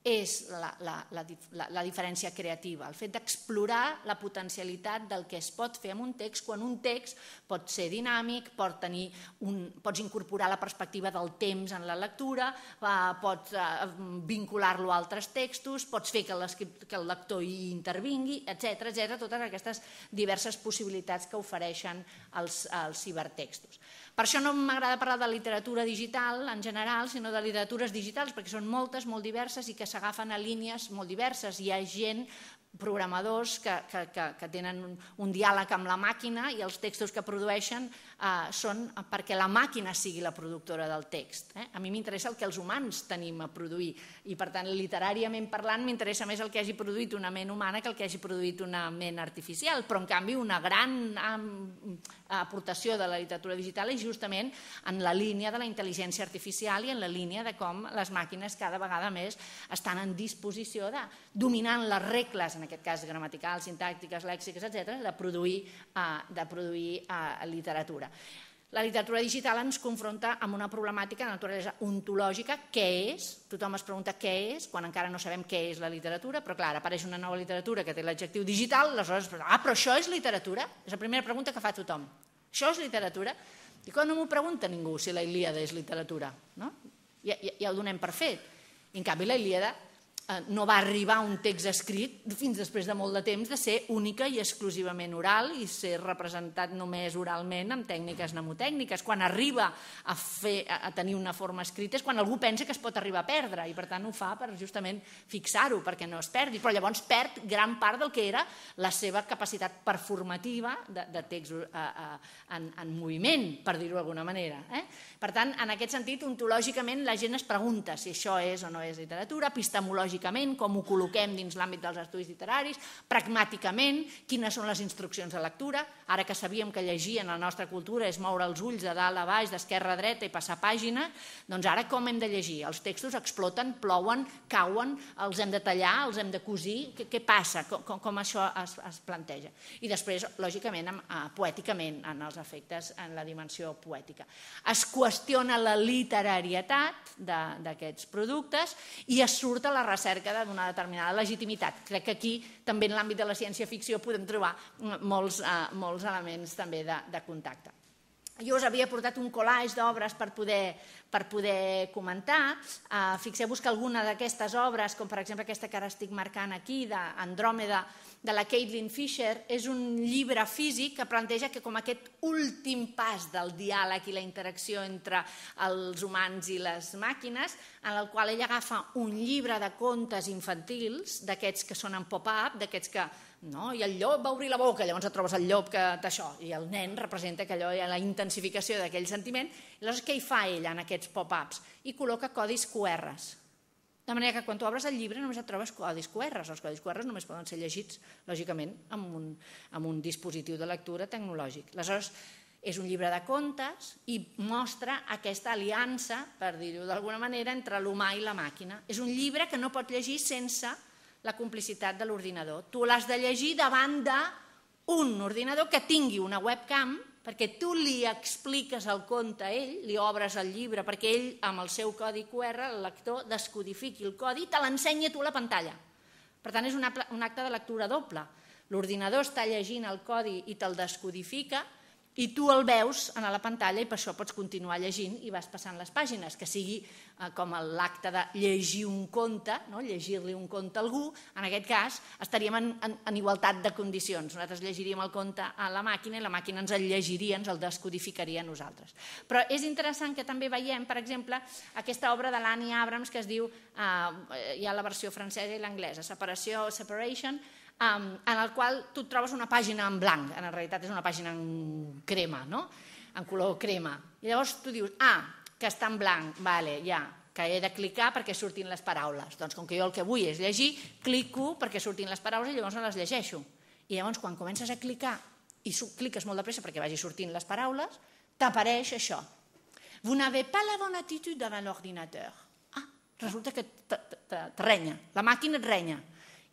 és la, la, la, la, la diferència creativa, el fet d'explorar la potencialitat del que es pot fer amb un text quan un text pot ser dinàmic, pot tenir un, pots incorporar la perspectiva del temps en la lectura, eh, pots eh, vincular-lo a altres textos, pots fer que, que el lector hi intervingui, etc etc. totes aquestes diverses possibilitats que ofereixen els, els cibertextos. Per això no m'agrada parlar de literatura digital en general, sinó de literatures digitals, perquè són moltes, molt diverses i que s'agafen a línies molt diverses. Hi ha gent programadors que, que, que, que tenen un, un diàleg amb la màquina i els textos que produeixen eh, són perquè la màquina sigui la productora del text. Eh? A mi m'interessa el que els humans tenim a produir i, per tant, literàriament parlant, m'interessa més el que hagi produït una ment humana que el que hagi produït una ment artificial, però, en canvi, una gran... Eh, aportació de la literatura digital és justament en la línia de la intel·ligència artificial i en la línia de com les màquines cada vegada més estan en disposició de, dominant les regles, en aquest cas gramaticals, sintàctiques, lèxiques, etc., de produir, eh, de produir eh, literatura. La literatura digital ens confronta amb una problemàtica de naturalesa ontològica, què és? Tothom es pregunta què és, quan encara no sabem què és la literatura, però clar, apareix una nova literatura que té l'adjectiu digital, aleshores, ah, però això és literatura? És la primera pregunta que fa tothom. Això és literatura? I quan no m'ho pregunta ningú si la Ilíada és literatura, no? Ja, ja, ja ho donem per fet. I en canvi la Ilíada Eh, no va arribar un text escrit fins després de molt de temps de ser única i exclusivament oral i ser representat només oralment amb tècniques mnemotècniques. Quan arriba a, fer, a tenir una forma escrita és quan algú pensa que es pot arribar a perdre i per tant ho fa per justament fixar-ho perquè no es perdi, però llavors perd gran part del que era la seva capacitat performativa de, de text a, eh, a, eh, en, en moviment, per dir-ho d'alguna manera. Eh? Per tant, en aquest sentit, ontològicament la gent es pregunta si això és o no és literatura, epistemològicament metodològicament, com ho col·loquem dins l'àmbit dels estudis literaris, pragmàticament, quines són les instruccions de lectura. Ara que sabíem que llegir en la nostra cultura és moure els ulls de dalt a baix, d'esquerra a dreta i passar pàgina, doncs ara com hem de llegir? Els textos exploten, plouen, cauen, els hem de tallar, els hem de cosir, què, què passa? Com, com, com això es, es planteja? I després, lògicament, amb, eh, poèticament, en els efectes, en la dimensió poètica. Es qüestiona la literarietat d'aquests productes i es surt a la recerca recerca d'una determinada legitimitat. Crec que aquí, també en l'àmbit de la ciència-ficció, podem trobar mm, molts, eh, molts elements també de, de contacte. Jo us havia portat un collage d'obres per, poder, per poder comentar. Uh, Fixeu-vos que alguna d'aquestes obres, com per exemple aquesta que ara estic marcant aquí, d'Andròmeda, de la Caitlin Fisher és un llibre físic que planteja que com aquest últim pas del diàleg i la interacció entre els humans i les màquines, en el qual ella agafa un llibre de contes infantils, d'aquests que són en pop-up, d'aquests que no? i el llop va obrir la boca, llavors et trobes el llop que això, i el nen representa que allò hi ha la intensificació d'aquell sentiment, llavors què hi fa ell en aquests pop-ups? I col·loca codis QRs, de manera que quan tu obres el llibre només et trobes codis QR, els codis QR només poden ser llegits, lògicament, amb un, amb un dispositiu de lectura tecnològic. Aleshores, és un llibre de contes i mostra aquesta aliança, per dir-ho d'alguna manera, entre l'humà i la màquina. És un llibre que no pot llegir sense la complicitat de l'ordinador. Tu l'has de llegir davant d'un ordinador que tingui una webcam perquè tu li expliques el conte a ell, li obres el llibre perquè ell, amb el seu codi QR, el lector descodifiqui el codi i te l'ensenya tu a la pantalla. Per tant, és un acte de lectura doble. L'ordinador està llegint el codi i te'l descodifica, i tu el veus a la pantalla i per això pots continuar llegint i vas passant les pàgines, que sigui eh, com l'acte de llegir un conte, no? llegir-li un conte a algú, en aquest cas estaríem en, en, en igualtat de condicions. Nosaltres llegiríem el conte a la màquina i la màquina ens el llegiria, ens el descodificaria a nosaltres. Però és interessant que també veiem, per exemple, aquesta obra de l'Annie Abrams que es diu, eh, hi ha la versió francesa i l'anglesa, Separació Separation, um, en el qual tu trobes una pàgina en blanc, en realitat és una pàgina en crema, no? en color crema. I llavors tu dius, ah, que està en blanc, vale, ja, que he de clicar perquè surtin les paraules. Doncs com que jo el que vull és llegir, clico perquè surtin les paraules i llavors no les llegeixo. I llavors quan comences a clicar i cliques molt de pressa perquè vagi sortint les paraules, t'apareix això. Vous n'avez pas la bonne attitude davant l'ordinateur. Ah, resulta que te renya, la màquina et renya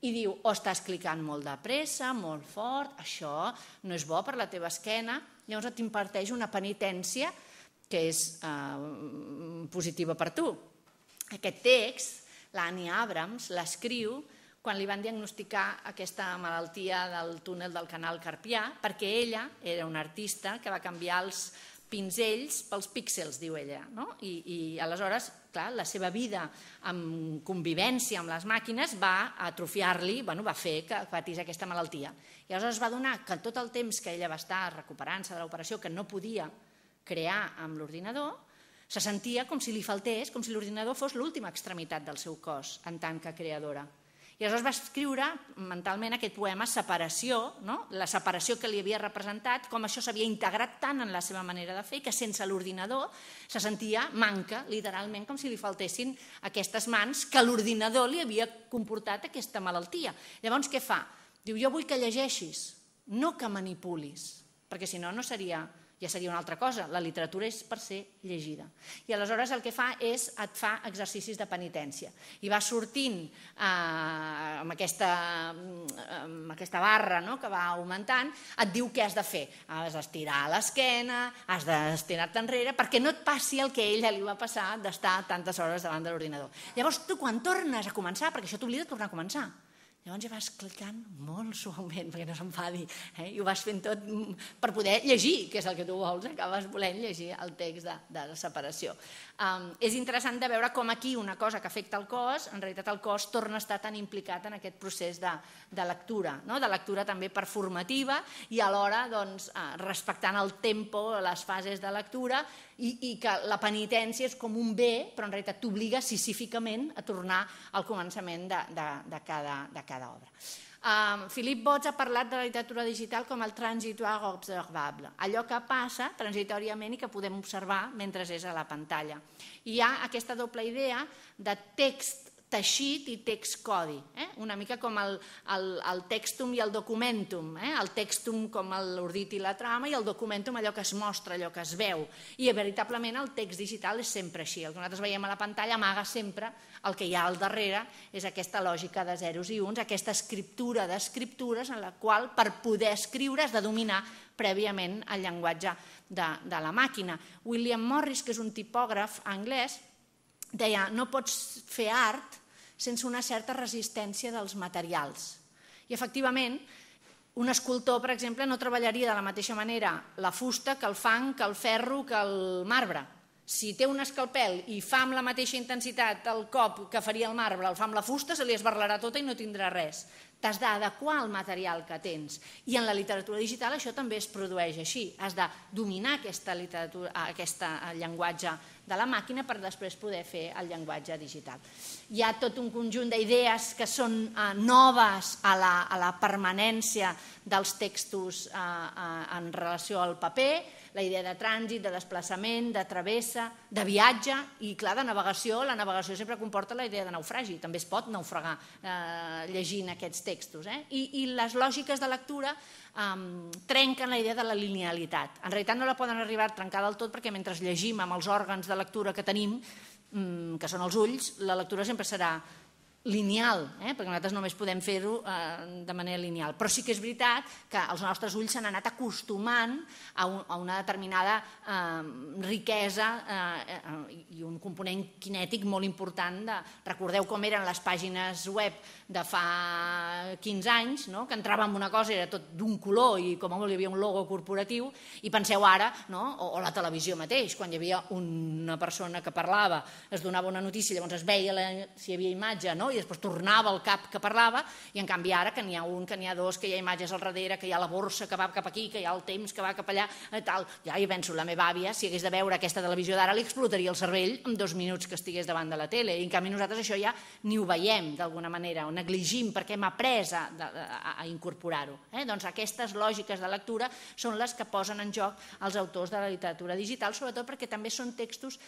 i diu o oh, estàs clicant molt de pressa, molt fort, això no és bo per la teva esquena, llavors et imparteix una penitència que és eh, positiva per tu. Aquest text, l'Annie Abrams l'escriu quan li van diagnosticar aquesta malaltia del túnel del canal carpià, perquè ella era una artista que va canviar els pinzells pels píxels, diu ella. No? I, I aleshores, clar, la seva vida en convivència amb les màquines va atrofiar-li, bueno, va fer que patís aquesta malaltia. I aleshores va donar que tot el temps que ella va estar recuperant-se de l'operació, que no podia crear amb l'ordinador, se sentia com si li faltés, com si l'ordinador fos l'última extremitat del seu cos en tant que creadora. I aleshores va escriure mentalment aquest poema Separació, no? la separació que li havia representat, com això s'havia integrat tant en la seva manera de fer que sense l'ordinador se sentia manca, literalment, com si li faltessin aquestes mans que l'ordinador li havia comportat aquesta malaltia. Llavors què fa? Diu, jo vull que llegeixis, no que manipulis, perquè si no, no seria ja seria una altra cosa. La literatura és per ser llegida. I aleshores el que fa és, et fa exercicis de penitència. I va sortint eh, amb, aquesta, amb aquesta barra no?, que va augmentant, et diu què has de fer. Has d'estirar l'esquena, has d'estirar-te enrere, perquè no et passi el que ella li va passar d'estar tantes hores davant de l'ordinador. Llavors tu quan tornes a començar, perquè això t'oblida tornar a començar, Llavors ja vas clicant molt suaument perquè no s'enfadi eh? i ho vas fent tot per poder llegir, que és el que tu vols, acabes volent llegir el text de, de la separació. Um, és interessant de veure com aquí una cosa que afecta el cos, en realitat el cos torna a estar tan implicat en aquest procés de, de lectura, no? de lectura també performativa i alhora doncs, eh, respectant el tempo, les fases de lectura, i, i que la penitència és com un bé, però en realitat t'obliga sisíficament a tornar al començament de, de, de, cada, de cada obra. Um, Philip Bots ha parlat de la literatura digital com el transitoire observable, allò que passa transitoriament i que podem observar mentre és a la pantalla. I hi ha aquesta doble idea de text teixit i text codi, eh? una mica com el, el, el textum i el documentum, eh? el textum com l'ordit i la trama i el documentum allò que es mostra, allò que es veu. I eh, veritablement el text digital és sempre així, el que nosaltres veiem a la pantalla amaga sempre el que hi ha al darrere, és aquesta lògica de zeros i uns, aquesta escriptura d'escriptures en la qual per poder escriure has de dominar prèviament el llenguatge de, de la màquina. William Morris, que és un tipògraf anglès, deia no pots fer art sense una certa resistència dels materials. I efectivament, un escultor, per exemple, no treballaria de la mateixa manera la fusta que el fang, que el ferro, que el marbre. Si té un escalpel i fa amb la mateixa intensitat el cop que faria el marbre, el fa amb la fusta, se li esbarlarà tota i no tindrà res. T'has d'adequar al material que tens. I en la literatura digital això també es produeix així. Has de dominar aquesta, literatura, aquesta eh, llenguatge de la màquina per després poder fer el llenguatge digital. Hi ha tot un conjunt d'idees que són eh, noves a la, a la permanència dels textos eh, eh en relació al paper, la idea de trànsit, de desplaçament, de travessa, de viatge i, clar, de navegació. La navegació sempre comporta la idea de naufragi, també es pot naufragar eh, llegint aquests textos. Eh? I, I les lògiques de lectura um, trenquen la idea de la linealitat. En realitat no la poden arribar a trencar del tot perquè mentre llegim amb els òrgans de lectura que tenim, um, que són els ulls, la lectura sempre serà lineal, eh? perquè nosaltres només podem fer-ho eh, de manera lineal. Però sí que és veritat que els nostres ulls s'han anat acostumant a, un, a una determinada eh, riquesa eh, eh i un component kinètic molt important. De, recordeu com eren les pàgines web de fa 15 anys, no? que entrava en una cosa era tot d'un color i com a molt hi havia un logo corporatiu, i penseu ara, no? o, o la televisió mateix, quan hi havia una persona que parlava, es donava una notícia, llavors es veia la, si hi havia imatge, no? i després tornava el cap que parlava, i en canvi ara que n'hi ha un, que n'hi ha dos, que hi ha imatges al darrere, que hi ha la borsa que va cap aquí, que hi ha el temps que va cap allà, eh, tal. Ja hi penso, la meva àvia, si hagués de veure aquesta televisió d'ara, li explotaria el cervell en dos minuts que estigués davant de la tele, i en canvi nosaltres això ja ni ho veiem d'alguna manera, o negligim perquè hem après a, a, a incorporar-ho. Eh? Doncs aquestes lògiques de lectura són les que posen en joc els autors de la literatura digital, sobretot perquè també són textos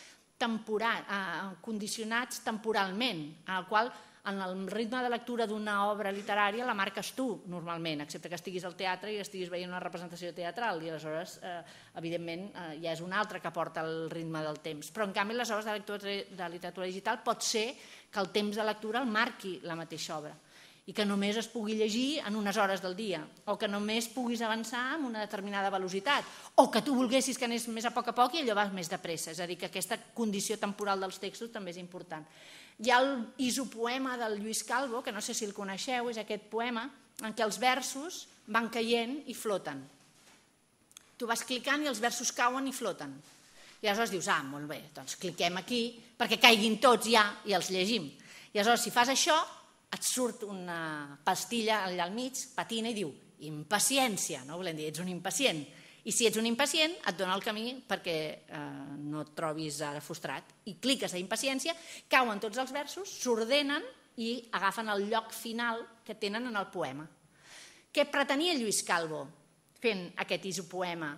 Eh, condicionats temporalment, al qual en el ritme de lectura d'una obra literària la marques tu, normalment, excepte que estiguis al teatre i estiguis veient una representació teatral, i aleshores, eh, evidentment, eh, ja és un altre que porta el ritme del temps. Però, en canvi, les obres de, lectura, de literatura digital pot ser que el temps de lectura el marqui la mateixa obra i que només es pugui llegir en unes hores del dia, o que només puguis avançar amb una determinada velocitat, o que tu volguessis que anés més a poc a poc i allò vas més de pressa. És a dir, que aquesta condició temporal dels textos també és important. Hi ha el isopoema del Lluís Calvo, que no sé si el coneixeu, és aquest poema en què els versos van caient i floten. Tu vas clicant i els versos cauen i floten. I aleshores dius, ah, molt bé, doncs cliquem aquí perquè caiguin tots ja i els llegim. I aleshores, si fas això, et surt una pastilla allà al mig, patina i diu impaciència, no? volem dir, ets un impacient. I si ets un impacient, et dona el camí perquè eh, no et trobis ara frustrat. I cliques a impaciència, cauen tots els versos, s'ordenen i agafen el lloc final que tenen en el poema. Què pretenia Lluís Calvo fent aquest isopoema?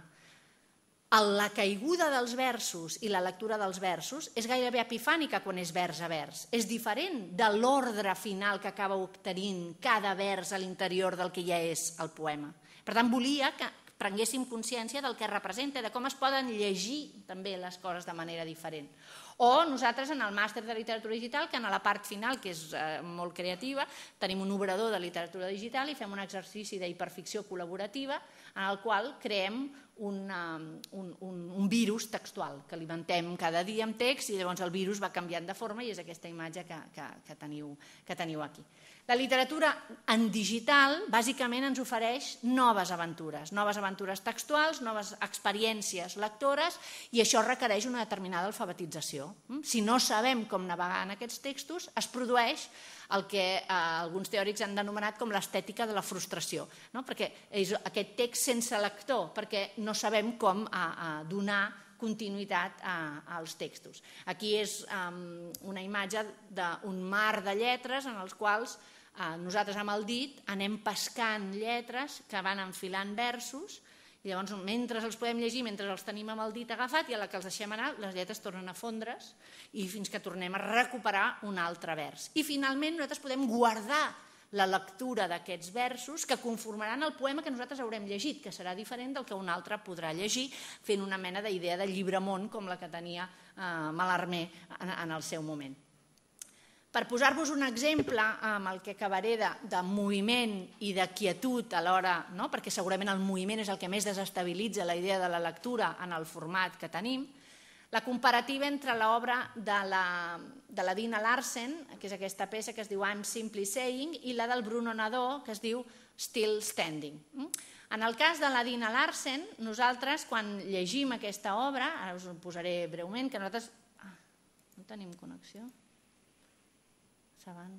la caiguda dels versos i la lectura dels versos és gairebé epifànica quan és vers a vers. És diferent de l'ordre final que acaba obtenint cada vers a l'interior del que ja és el poema. Per tant, volia que prenguéssim consciència del que representa, de com es poden llegir també les coses de manera diferent. O nosaltres en el màster de literatura digital, que en la part final, que és eh, molt creativa, tenim un obrador de literatura digital i fem un exercici d'hiperficció col·laborativa en el qual creem un, um, un, un, un virus textual que alimentem cada dia amb text i llavors el virus va canviant de forma i és aquesta imatge que, que, que, teniu, que teniu aquí. La literatura en digital bàsicament ens ofereix noves aventures, noves aventures textuals, noves experiències lectores i això requereix una determinada alfabetització. Mm? Si no sabem com navegar en aquests textos, es produeix el que eh, alguns teòrics han denomenat com l'estètica de la frustració, no? perquè és aquest text sense lector, perquè no sabem com a, eh, a eh, donar continuïtat a, eh, als textos. Aquí és um, una imatge d'un mar de lletres en els quals nosaltres amb el dit anem pescant lletres que van enfilant versos i llavors, mentre els podem llegir, mentre els tenim amb el dit agafat i a la que els deixem anar, les lletres tornen a fondre's i fins que tornem a recuperar un altre vers. I finalment nosaltres podem guardar la lectura d'aquests versos que conformaran el poema que nosaltres haurem llegit, que serà diferent del que un altre podrà llegir, fent una mena d'idea de llibre món com la que tenia eh, Malarmé en, en el seu moment. Per posar-vos un exemple amb el que acabaré de, de moviment i de quietud alhora, no? perquè segurament el moviment és el que més desestabilitza la idea de la lectura en el format que tenim, la comparativa entre l'obra de, la, de la Dina Larsen, que és aquesta peça que es diu I'm Simply Saying, i la del Bruno Nadó, que es diu Still Standing. Mm? En el cas de la Dina Larsen, nosaltres, quan llegim aquesta obra, ara us ho posaré breument, que nosaltres... Ah, no tenim connexió sabant.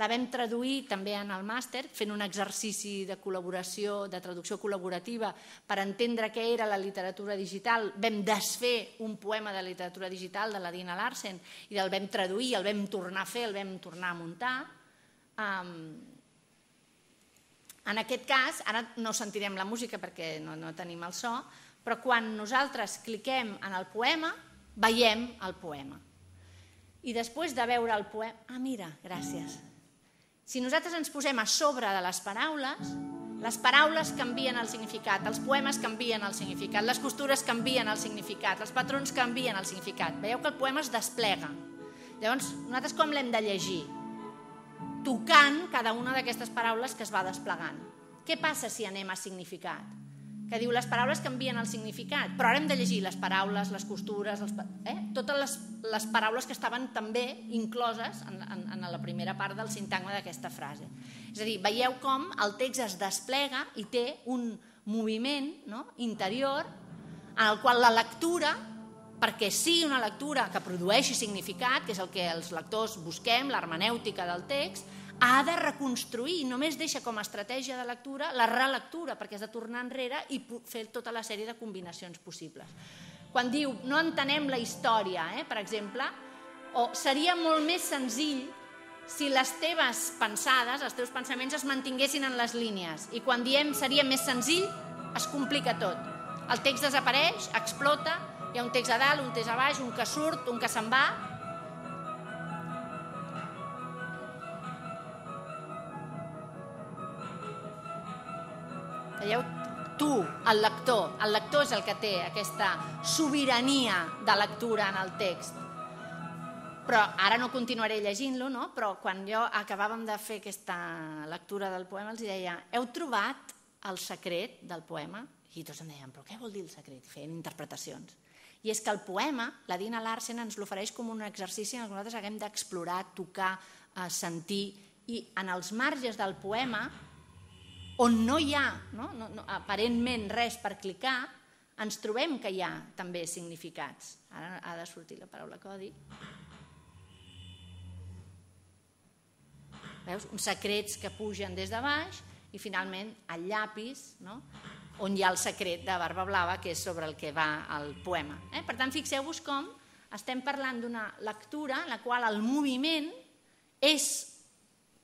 La vam traduir també en el màster, fent un exercici de col·laboració, de traducció col·laborativa, per entendre què era la literatura digital. Vam desfer un poema de literatura digital de la Dina Larsen i el vam traduir, el vam tornar a fer, el vam tornar a muntar. Um, en aquest cas, ara no sentirem la música perquè no, no tenim el so, però quan nosaltres cliquem en el poema, veiem el poema i després de veure el poema, ah, mira, gràcies. Si nosaltres ens posem a sobre de les paraules, les paraules canvien el significat, els poemes canvien el significat, les costures canvien el significat, els patrons canvien el significat. Veieu que el poema es desplega. Llavors, nosaltres com l'hem de llegir? Tocant cada una d'aquestes paraules que es va desplegant. Què passa si anem a significat? que diu les paraules canvien el significat, però ara hem de llegir les paraules, les costures, els, eh? totes les, les paraules que estaven també incloses en, en, en la primera part del sintagma d'aquesta frase. És a dir, veieu com el text es desplega i té un moviment no? interior en el qual la lectura, perquè sí una lectura que produeixi significat, que és el que els lectors busquem, l'hermenèutica del text, ha de reconstruir, només deixa com a estratègia de lectura la relectura, perquè has de tornar enrere i fer tota la sèrie de combinacions possibles. Quan diu no entenem la història, eh, per exemple, o seria molt més senzill si les teves pensades, els teus pensaments es mantinguessin en les línies. I quan diem seria més senzill, es complica tot. El text desapareix, explota, hi ha un text a dalt, un text a baix, un que surt, un que se'n va, Veieu? Tu, el lector, el lector és el que té aquesta sobirania de lectura en el text. Però ara no continuaré llegint-lo, no? però quan jo acabàvem de fer aquesta lectura del poema els deia heu trobat el secret del poema? I tots em deien, però què vol dir el secret? Feien interpretacions. I és que el poema, la Dina Larsen ens l'ofereix com un exercici en què nosaltres haguem d'explorar, tocar, eh, sentir, i en els marges del poema on no hi ha no? No, no, aparentment res per clicar, ens trobem que hi ha també significats. Ara ha de sortir la paraula codi. Veus? Uns secrets que pugen des de baix i finalment el llapis, no? on hi ha el secret de Barba Blava, que és sobre el que va el poema. Eh? Per tant, fixeu-vos com estem parlant d'una lectura en la qual el moviment és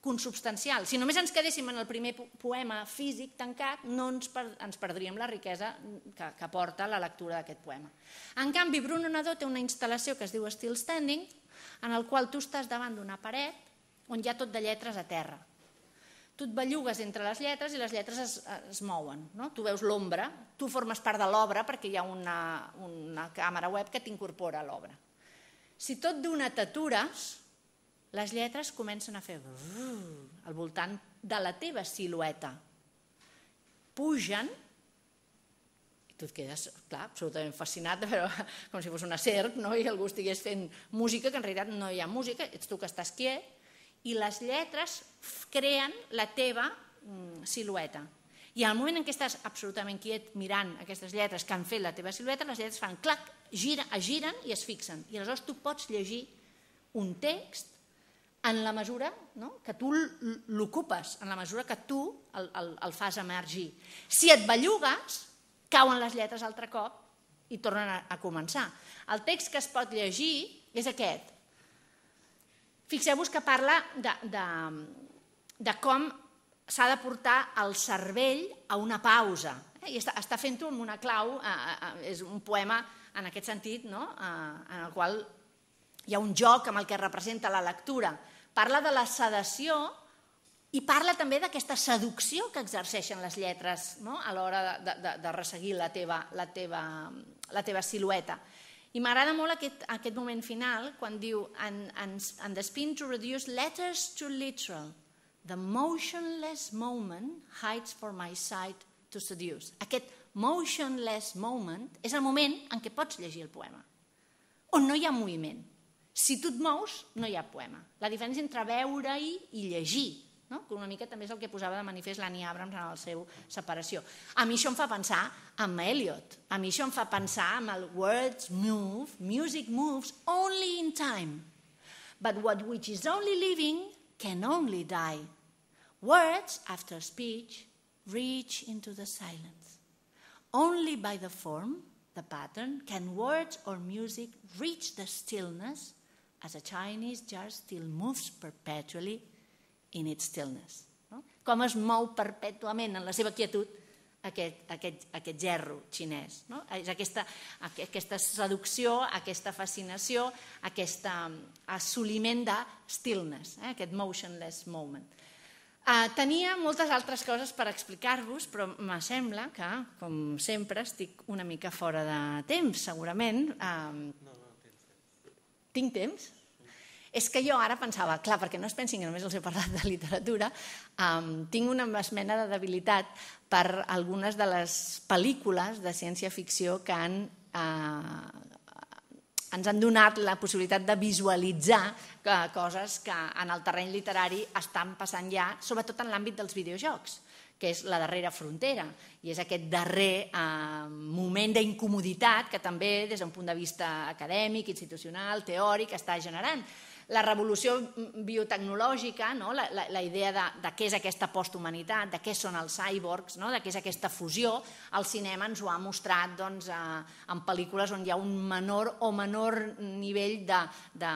consubstancial. Si només ens quedéssim en el primer poema físic tancat, no ens, per, ens perdríem la riquesa que, que porta la lectura d'aquest poema. En canvi, Bruno Nadó té una instal·lació que es diu Still Standing, en el qual tu estàs davant d'una paret on hi ha tot de lletres a terra. Tu et bellugues entre les lletres i les lletres es, es mouen. No? Tu veus l'ombra, tu formes part de l'obra perquè hi ha una, una càmera web que t'incorpora a l'obra. Si tot d'una t'atures, les lletres comencen a fer al voltant de la teva silueta. Pugen, i tu et quedes, clar, absolutament fascinat, però com si fos una serp, no? i algú estigués fent música, que en realitat no hi ha música, ets tu que estàs quiet, i les lletres creen la teva mm, silueta. I al moment en què estàs absolutament quiet mirant aquestes lletres que han fet la teva silueta, les lletres fan clac, gira, es giren i es fixen. I aleshores tu pots llegir un text en la mesura no? que tu l'ocupes, en la mesura que tu el, el, el fas emergir. Si et bellugues, cauen les lletres altre cop i tornen a, a començar. El text que es pot llegir és aquest. Fixeu-vos que parla de, de, de com s'ha de portar el cervell a una pausa. Eh? I està, està fent-ho amb una clau, eh, eh, eh és un poema en aquest sentit, no? eh, en el qual hi ha un joc amb el que representa la lectura parla de la sedació i parla també d'aquesta seducció que exerceixen les lletres no? a l'hora de, de, de resseguir la teva, la teva, la teva silueta. I m'agrada molt aquest, aquest moment final, quan diu and, and, and the spin to reduce letters to literal. The motionless moment hides for my sight to seduce. Aquest motionless moment és el moment en què pots llegir el poema, on no hi ha moviment. Si tu et mous, no hi ha poema. La diferència entre veure-hi i llegir, no? que una mica també és el que posava de manifest l'Annie Abrams en el seu separació. A mi això em fa pensar en Eliot, a mi això em fa pensar en el words move, music moves only in time, but what which is only living can only die. Words after speech reach into the silence. Only by the form, the pattern, can words or music reach the stillness as a Chinese jar still moves perpetually in its stillness. No? Com es mou perpetuament en la seva quietud aquest, aquest, aquest gerro xinès. No? És aquesta, aquesta seducció, aquesta fascinació, aquest um, assoliment de stillness, eh? aquest motionless moment. Uh, tenia moltes altres coses per explicar-vos, però me sembla que, com sempre, estic una mica fora de temps, segurament. Uh, um, no. Tinc temps? És que jo ara pensava, clar, perquè no es pensin que només els he parlat de literatura, um, tinc una esmena de debilitat per algunes de les pel·lícules de ciència-ficció que han, uh, ens han donat la possibilitat de visualitzar uh, coses que en el terreny literari estan passant ja, sobretot en l'àmbit dels videojocs que és la darrera frontera i és aquest darrer eh, moment d'incomoditat que també des d'un punt de vista acadèmic, institucional, teòric està generant la revolució biotecnològica, no? la, la, la idea de, de què és aquesta posthumanitat, de què són els cyborgs, no? de què és aquesta fusió, el cinema ens ho ha mostrat doncs, a, en pel·lícules on hi ha un menor o menor nivell de, de,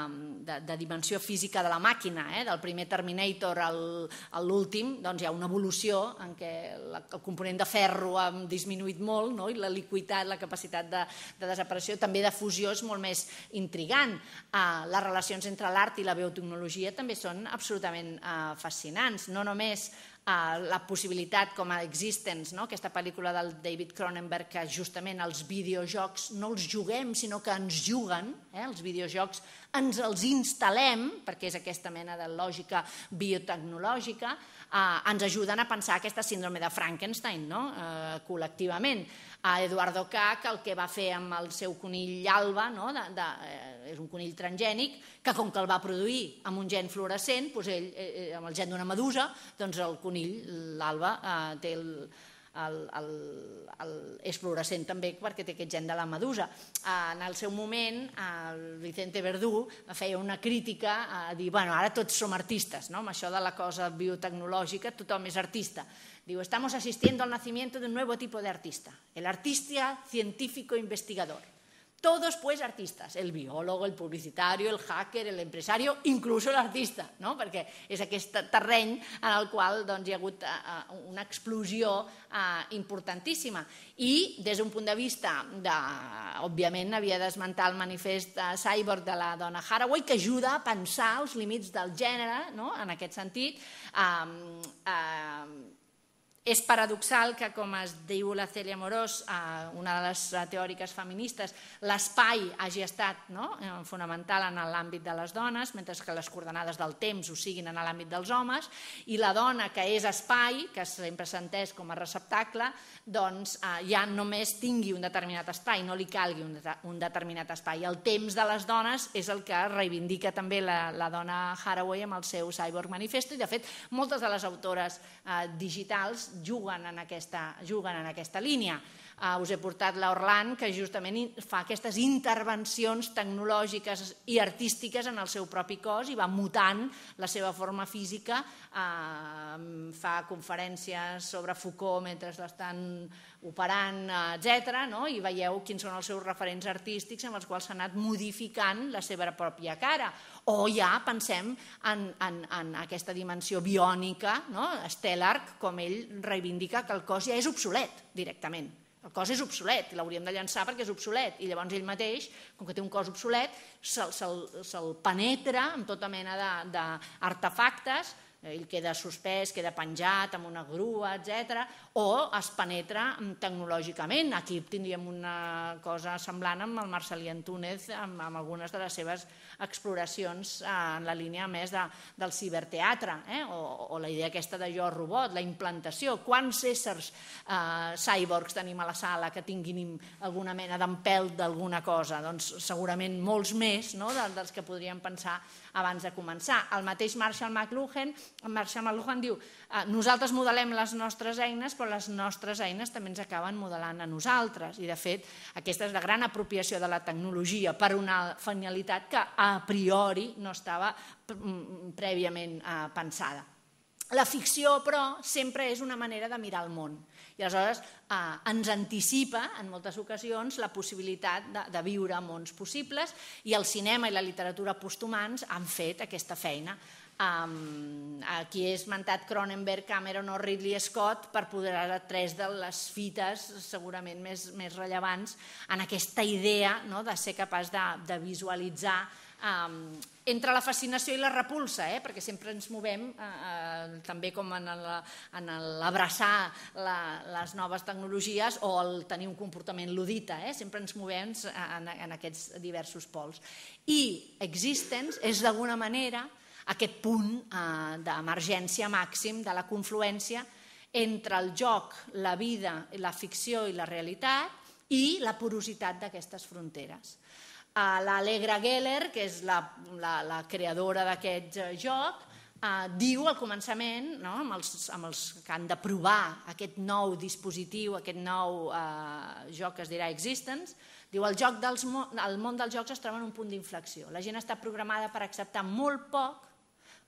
de, de dimensió física de la màquina, eh? del primer Terminator a l'últim, doncs hi ha una evolució en què la, el component de ferro ha disminuït molt no? i la liquiditat, la capacitat de, de desaparició, també de fusió és molt més intrigant. Eh, les relacions entre l'art l'art i la biotecnologia també són absolutament eh, fascinants, no només eh, la possibilitat com a Existence, no? aquesta pel·lícula del David Cronenberg, que justament els videojocs no els juguem, sinó que ens juguen, eh? els videojocs ens els instal·lem, perquè és aquesta mena de lògica biotecnològica, eh, ens ajuden a pensar aquesta síndrome de Frankenstein no? eh, col·lectivament a Eduardo K, que el que va fer amb el seu conill alba, no? de, de, eh, és un conill transgènic, que com que el va produir amb un gen fluorescent, doncs ell, eh, eh amb el gen d'una medusa, doncs el conill, l'alba, eh, té el, és fluorescent també perquè té aquest gen de la medusa. Eh, en el seu moment, el Vicente Verdú feia una crítica a dir, bueno, ara tots som artistes, no? amb això de la cosa biotecnològica, tothom és artista. Digo, estamos asistiendo al nacimiento de un nuevo tipo de artista, el artista científico investigador. Todos, pues, artistes, el biólogo, el publicitari, el hacker, el l'empresari, inclús l'artista, no? perquè és aquest terreny en el qual doncs, hi ha hagut uh, una explosió uh, importantíssima. I des d'un punt de vista, de, òbviament, havia d'esmentar el manifest uh, Cyborg de la dona Haraway, que ajuda a pensar els límits del gènere, no? en aquest sentit, um, uh, uh, és paradoxal que, com es diu la Celia Morós, una de les teòriques feministes, l'espai hagi estat no? Eh, fonamental en l'àmbit de les dones, mentre que les coordenades del temps ho siguin en l'àmbit dels homes, i la dona, que és espai, que sempre s'entès com a receptacle, doncs eh, ja només tingui un determinat espai, no li calgui un, de, un determinat espai. El temps de les dones és el que reivindica també la, la dona Haraway amb el seu Cyborg Manifesto i de fet moltes de les autores eh, digitals juguen en aquesta, juguen en aquesta línia. Uh, us he portat la Orlan, que justament fa aquestes intervencions tecnològiques i artístiques en el seu propi cos i va mutant la seva forma física uh, fa conferències sobre Foucault mentre l'estan operant, etc. No? i veieu quins són els seus referents artístics amb els quals s'ha anat modificant la seva pròpia cara. O ja pensem en, en, en aquesta dimensió biònica, no? Stellar, com ell reivindica que el cos ja és obsolet directament, el cos és obsolet i l'hauríem de llançar perquè és obsolet i llavors ell mateix, com que té un cos obsolet se'l se se, penetra amb tota mena d'artefactes Eh, ell queda suspès, queda penjat amb una grua, etc. o es penetra mm, tecnològicament. Aquí tindríem una cosa semblant amb el Marcelí Antúnez, amb, amb algunes de les seves exploracions eh, en la línia més de, del ciberteatre, eh? o, o la idea aquesta de jo robot, la implantació, quants éssers eh, cyborgs tenim a la sala que tinguin alguna mena d'empelt d'alguna cosa, doncs segurament molts més no? De, dels que podríem pensar abans de començar. El mateix Marshall McLuhan, Marshall McLuhan diu Ah, nosaltres modelem les nostres eines, però les nostres eines també ens acaben modelant a nosaltres. I, de fet, aquesta és la gran apropiació de la tecnologia per una finalitat que a priori no estava mm, prèviament eh, pensada. La ficció, però, sempre és una manera de mirar el món. I aleshores eh, ens anticipa, en moltes ocasions, la possibilitat de, de viure mons possibles i el cinema i la literatura posthumans han fet aquesta feina Um, aquí he esmentat Cronenberg, Cameron o Ridley Scott per poder tres de les fites segurament més, més rellevants en aquesta idea no, de ser capaç de, de visualitzar um, entre la fascinació i la repulsa, eh? perquè sempre ens movem eh, eh, també com en l'abraçar la, les noves tecnologies o el tenir un comportament ludita, eh? sempre ens movem en, en aquests diversos pols. I Existence és d'alguna manera aquest punt eh, d'emergència màxim de la confluència entre el joc, la vida, la ficció i la realitat i la porositat d'aquestes fronteres. Eh, L'Alegra Geller, que és la, la, la creadora d'aquest eh, joc, eh, diu al començament, no, amb, els, amb els que han de provar aquest nou dispositiu, aquest nou eh, joc que es dirà Existence, diu el, joc dels, el món dels jocs es troba en un punt d'inflexió. La gent està programada per acceptar molt poc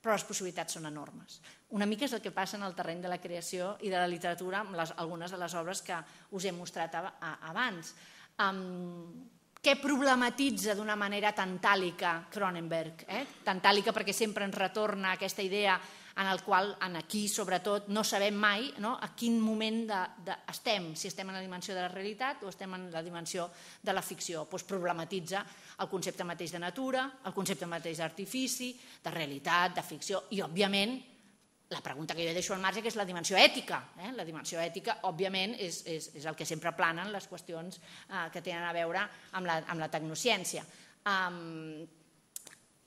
però les possibilitats són enormes. Una mica és el que passa en el terreny de la creació i de la literatura amb les, algunes de les obres que us he mostrat a, a, abans. Um, què problematitza d'una manera tantàlica Cronenberg? Eh? Tantàlica perquè sempre ens retorna aquesta idea en el qual en aquí, sobretot, no sabem mai no, a quin moment de, de, estem, si estem en la dimensió de la realitat o estem en la dimensió de la ficció. Doncs problematitza el concepte mateix de natura, el concepte mateix d'artifici, de realitat, de ficció i, òbviament, la pregunta que jo deixo al marge que és la dimensió ètica. Eh? La dimensió ètica, òbviament, és, és, és el que sempre planen les qüestions eh, que tenen a veure amb la, amb la tecnociència. Um,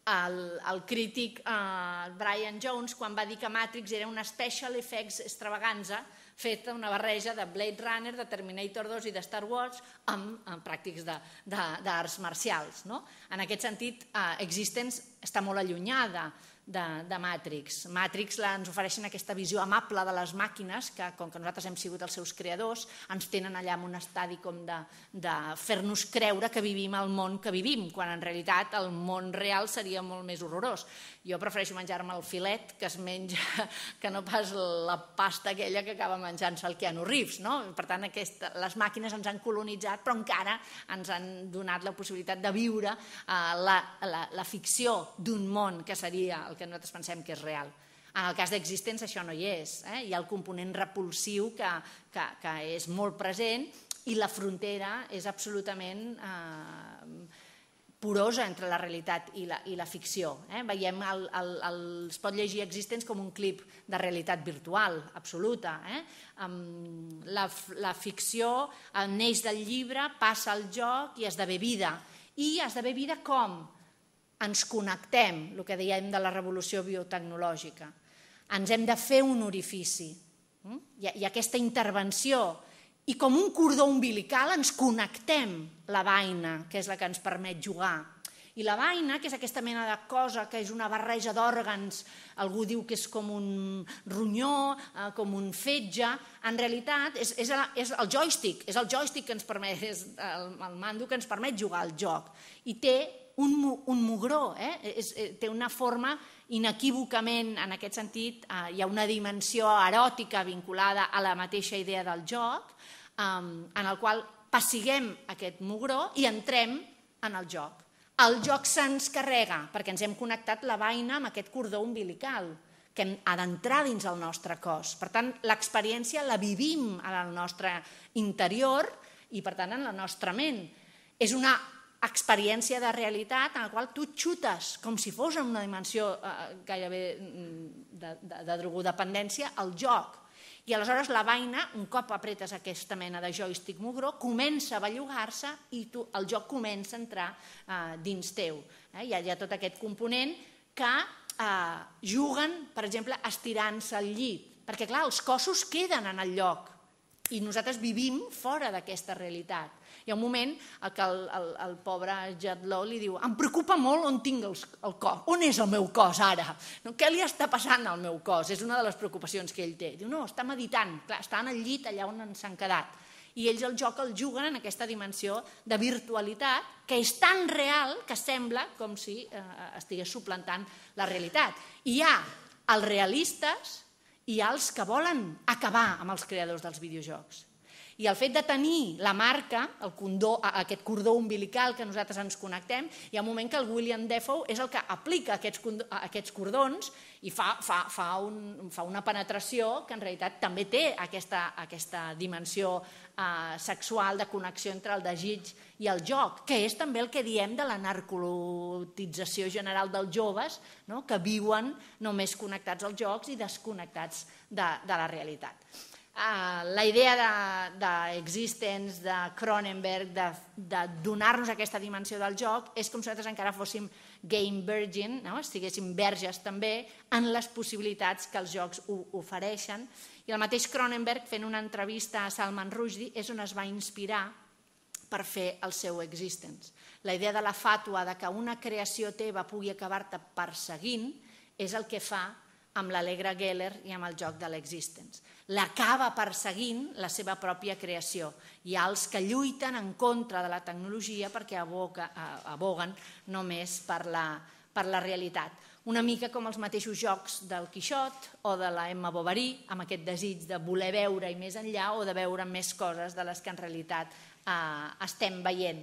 el, el crític eh, Brian Jones quan va dir que Matrix era una special effects extravaganza feta una barreja de Blade Runner, de Terminator 2 i de Star Wars amb, amb pràctics d'arts marcials. No? En aquest sentit, eh, Existence està molt allunyada de, de Matrix. Matrix la, ens ofereixen aquesta visió amable de les màquines, que com que nosaltres hem sigut els seus creadors, ens tenen allà en un estadi com de, de fer-nos creure que vivim el món que vivim, quan en realitat el món real seria molt més horrorós. Jo prefereixo menjar-me el filet que es menja, que no pas la pasta aquella que acaba menjant-se el Keanu Reeves. No? Per tant, aquesta, les màquines ens han colonitzat, però encara ens han donat la possibilitat de viure eh, la, la, la ficció d'un món que seria el que nosaltres pensem que és real. En el cas d'existents això no hi és. Eh? Hi ha el component repulsiu que, que, que és molt present i la frontera és absolutament eh, porosa entre la realitat i la, i la ficció. Eh? Veiem el, el, el, es pot llegir existents com un clip de realitat virtual, absoluta. Eh? Um, la, la ficció neix del llibre, passa al joc i esdevé vida. I esdevé vida com? Com? ens connectem, el que diem de la revolució biotecnològica. Ens hem de fer un orifici. Hm? I, i aquesta intervenció, i com un cordó umbilical ens connectem la vaina, que és la que ens permet jugar. I la vaina, que és aquesta mena de cosa que és una barreja d'òrgans, algú diu que és com un ronyó, eh, com un fetge, en realitat és, és, el, és el joystick, és el joystick que ens permet, és el, el mando que ens permet jugar al joc. I té un, un mugró, eh? E, és, eh, té una forma inequívocament, en aquest sentit, eh, hi ha una dimensió eròtica vinculada a la mateixa idea del joc, eh, en el qual passiguem aquest mugró i entrem en el joc. El joc se'ns carrega, perquè ens hem connectat la vaina amb aquest cordó umbilical, que ha d'entrar dins el nostre cos. Per tant, l'experiència la vivim en el nostre interior i, per tant, en la nostra ment. És una experiència de realitat en la qual tu xutes com si fos en una dimensió eh, gairebé mm, de, de, de drogodependència al joc. I aleshores la vaina, un cop apretes aquesta mena de joystick mugró, comença a bellugar-se i tu, el joc comença a entrar eh, dins teu. Eh? Hi, ha, hi ha tot aquest component que eh, juguen, per exemple, estirant-se al llit, perquè clar, els cossos queden en el lloc i nosaltres vivim fora d'aquesta realitat. Hi ha un moment que el, el, el pobre Jet Law li diu em preocupa molt on tinc el, el cos, on és el meu cos ara? No, què li està passant al meu cos? És una de les preocupacions que ell té. Diu, no, està meditant, clar, està en el llit allà on ens han quedat. I ells el joc el juguen en aquesta dimensió de virtualitat que és tan real que sembla com si eh, estigués suplantant la realitat. I hi ha els realistes i hi ha els que volen acabar amb els creadors dels videojocs i el fet de tenir la marca, el condó, aquest cordó umbilical que nosaltres ens connectem, hi ha un moment que el William Defoe és el que aplica aquests, condó, aquests cordons i fa, fa, fa, un, fa una penetració que en realitat també té aquesta, aquesta dimensió eh, sexual de connexió entre el desig i el joc, que és també el que diem de la narcolotització general dels joves, no? que viuen només connectats als jocs i desconnectats de, de la realitat. Ah, la idea d'existents, de, de, de Cronenberg, de, de donar-nos aquesta dimensió del joc, és com si nosaltres encara fóssim game virgin, no? estiguéssim verges també, en les possibilitats que els jocs ho, ofereixen. I el mateix Cronenberg, fent una entrevista a Salman Rushdie, és on es va inspirar per fer el seu existence. La idea de la fàtua de que una creació teva pugui acabar-te perseguint és el que fa amb l'Alegra Geller i amb el joc de l'existence. L'acaba perseguint la seva pròpia creació. Hi ha els que lluiten en contra de la tecnologia perquè aboca, eh, aboguen només per la, per la realitat. Una mica com els mateixos jocs del Quixot o de la Emma Bovary, amb aquest desig de voler veure i més enllà o de veure més coses de les que en realitat eh, estem veient.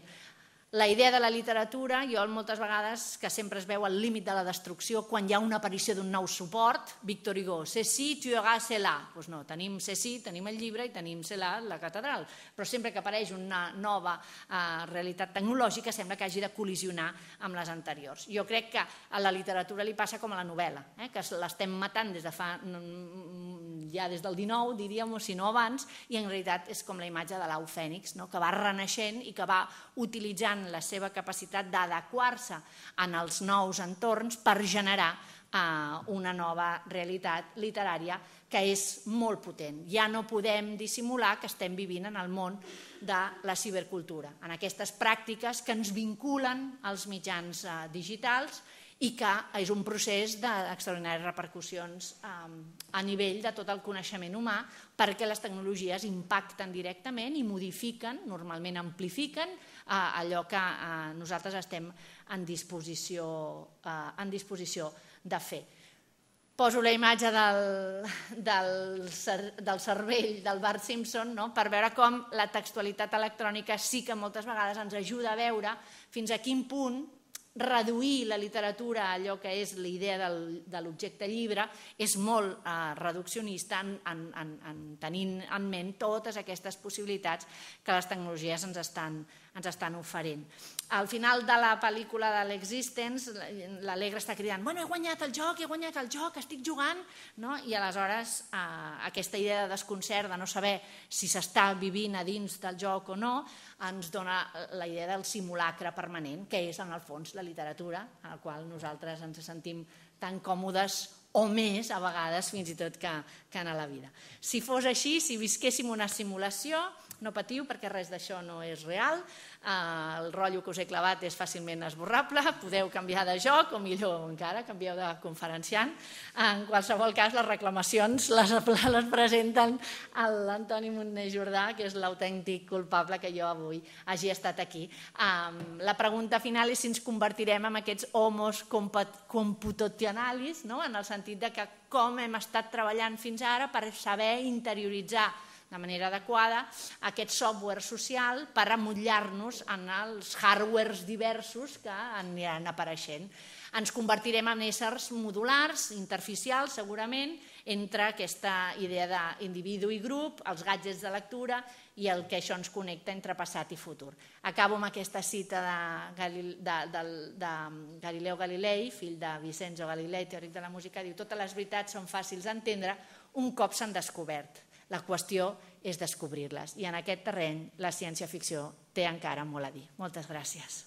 La idea de la literatura, jo moltes vegades que sempre es veu al límit de la destrucció quan hi ha una aparició d'un nou suport, Victor Hugo, sé si, tu auras, sé là. Pues no, tenim sé si, tenim el llibre i tenim sé là, la catedral. Però sempre que apareix una nova eh, realitat tecnològica sembla que hagi de col·lisionar amb les anteriors. Jo crec que a la literatura li passa com a la novel·la, eh, que l'estem matant des de fa mm, mm, ja des del 19, diríem, o si no abans, i en realitat és com la imatge de l'au fènix, no? que va renaixent i que va utilitzant demostrant la seva capacitat d'adequar-se en els nous entorns per generar eh, una nova realitat literària que és molt potent. Ja no podem dissimular que estem vivint en el món de la cibercultura, en aquestes pràctiques que ens vinculen als mitjans eh, digitals i que és un procés d'extraordinàries repercussions eh, a nivell de tot el coneixement humà perquè les tecnologies impacten directament i modifiquen, normalment amplifiquen, a allò que a, nosaltres estem en disposició, a, en disposició de fer. Poso la imatge del, del, del cervell del Bart Simpson no? per veure com la textualitat electrònica sí que moltes vegades ens ajuda a veure fins a quin punt reduir la literatura a allò que és la idea del, de l'objecte llibre és molt eh, reduccionista en, en, en, en tenint en ment totes aquestes possibilitats que les tecnologies ens estan, ens estan oferint. Al final de la pel·lícula de l'Existence, l'Alegre està cridant «Bueno, he guanyat el joc, he guanyat el joc, estic jugant!» no? I aleshores eh, aquesta idea de desconcert, de no saber si s'està vivint a dins del joc o no, ens dona la idea del simulacre permanent, que és en el fons la literatura, en la qual nosaltres ens sentim tan còmodes o més a vegades fins i tot que, que en la vida. Si fos així, si visquéssim una simulació, no patiu perquè res d'això no és real, eh, el rotllo que us he clavat és fàcilment esborrable, podeu canviar de joc o millor encara, canvieu de conferenciant. En qualsevol cas, les reclamacions les, les presenten l'Antoni Montner Jordà, que és l'autèntic culpable que jo avui hagi estat aquí. La pregunta final és si ens convertirem en aquests homos computacionalis, no? en el sentit de que com hem estat treballant fins ara per saber interioritzar de manera adequada aquest software social per amullar-nos en els hardwares diversos que aniran apareixent. Ens convertirem en éssers modulars, interficials, segurament, entre aquesta idea d'individu i grup, els gadgets de lectura i el que això ens connecta entre passat i futur. Acabo amb aquesta cita de, Galil, de, de, de Galileo Galilei, fill de Vicenzo Galilei, teòric de la música, diu totes les veritats són fàcils d'entendre un cop s'han descobert. La qüestió és descobrir-les i en aquest terreny la ciència-ficció té encara molt a dir. Moltes gràcies.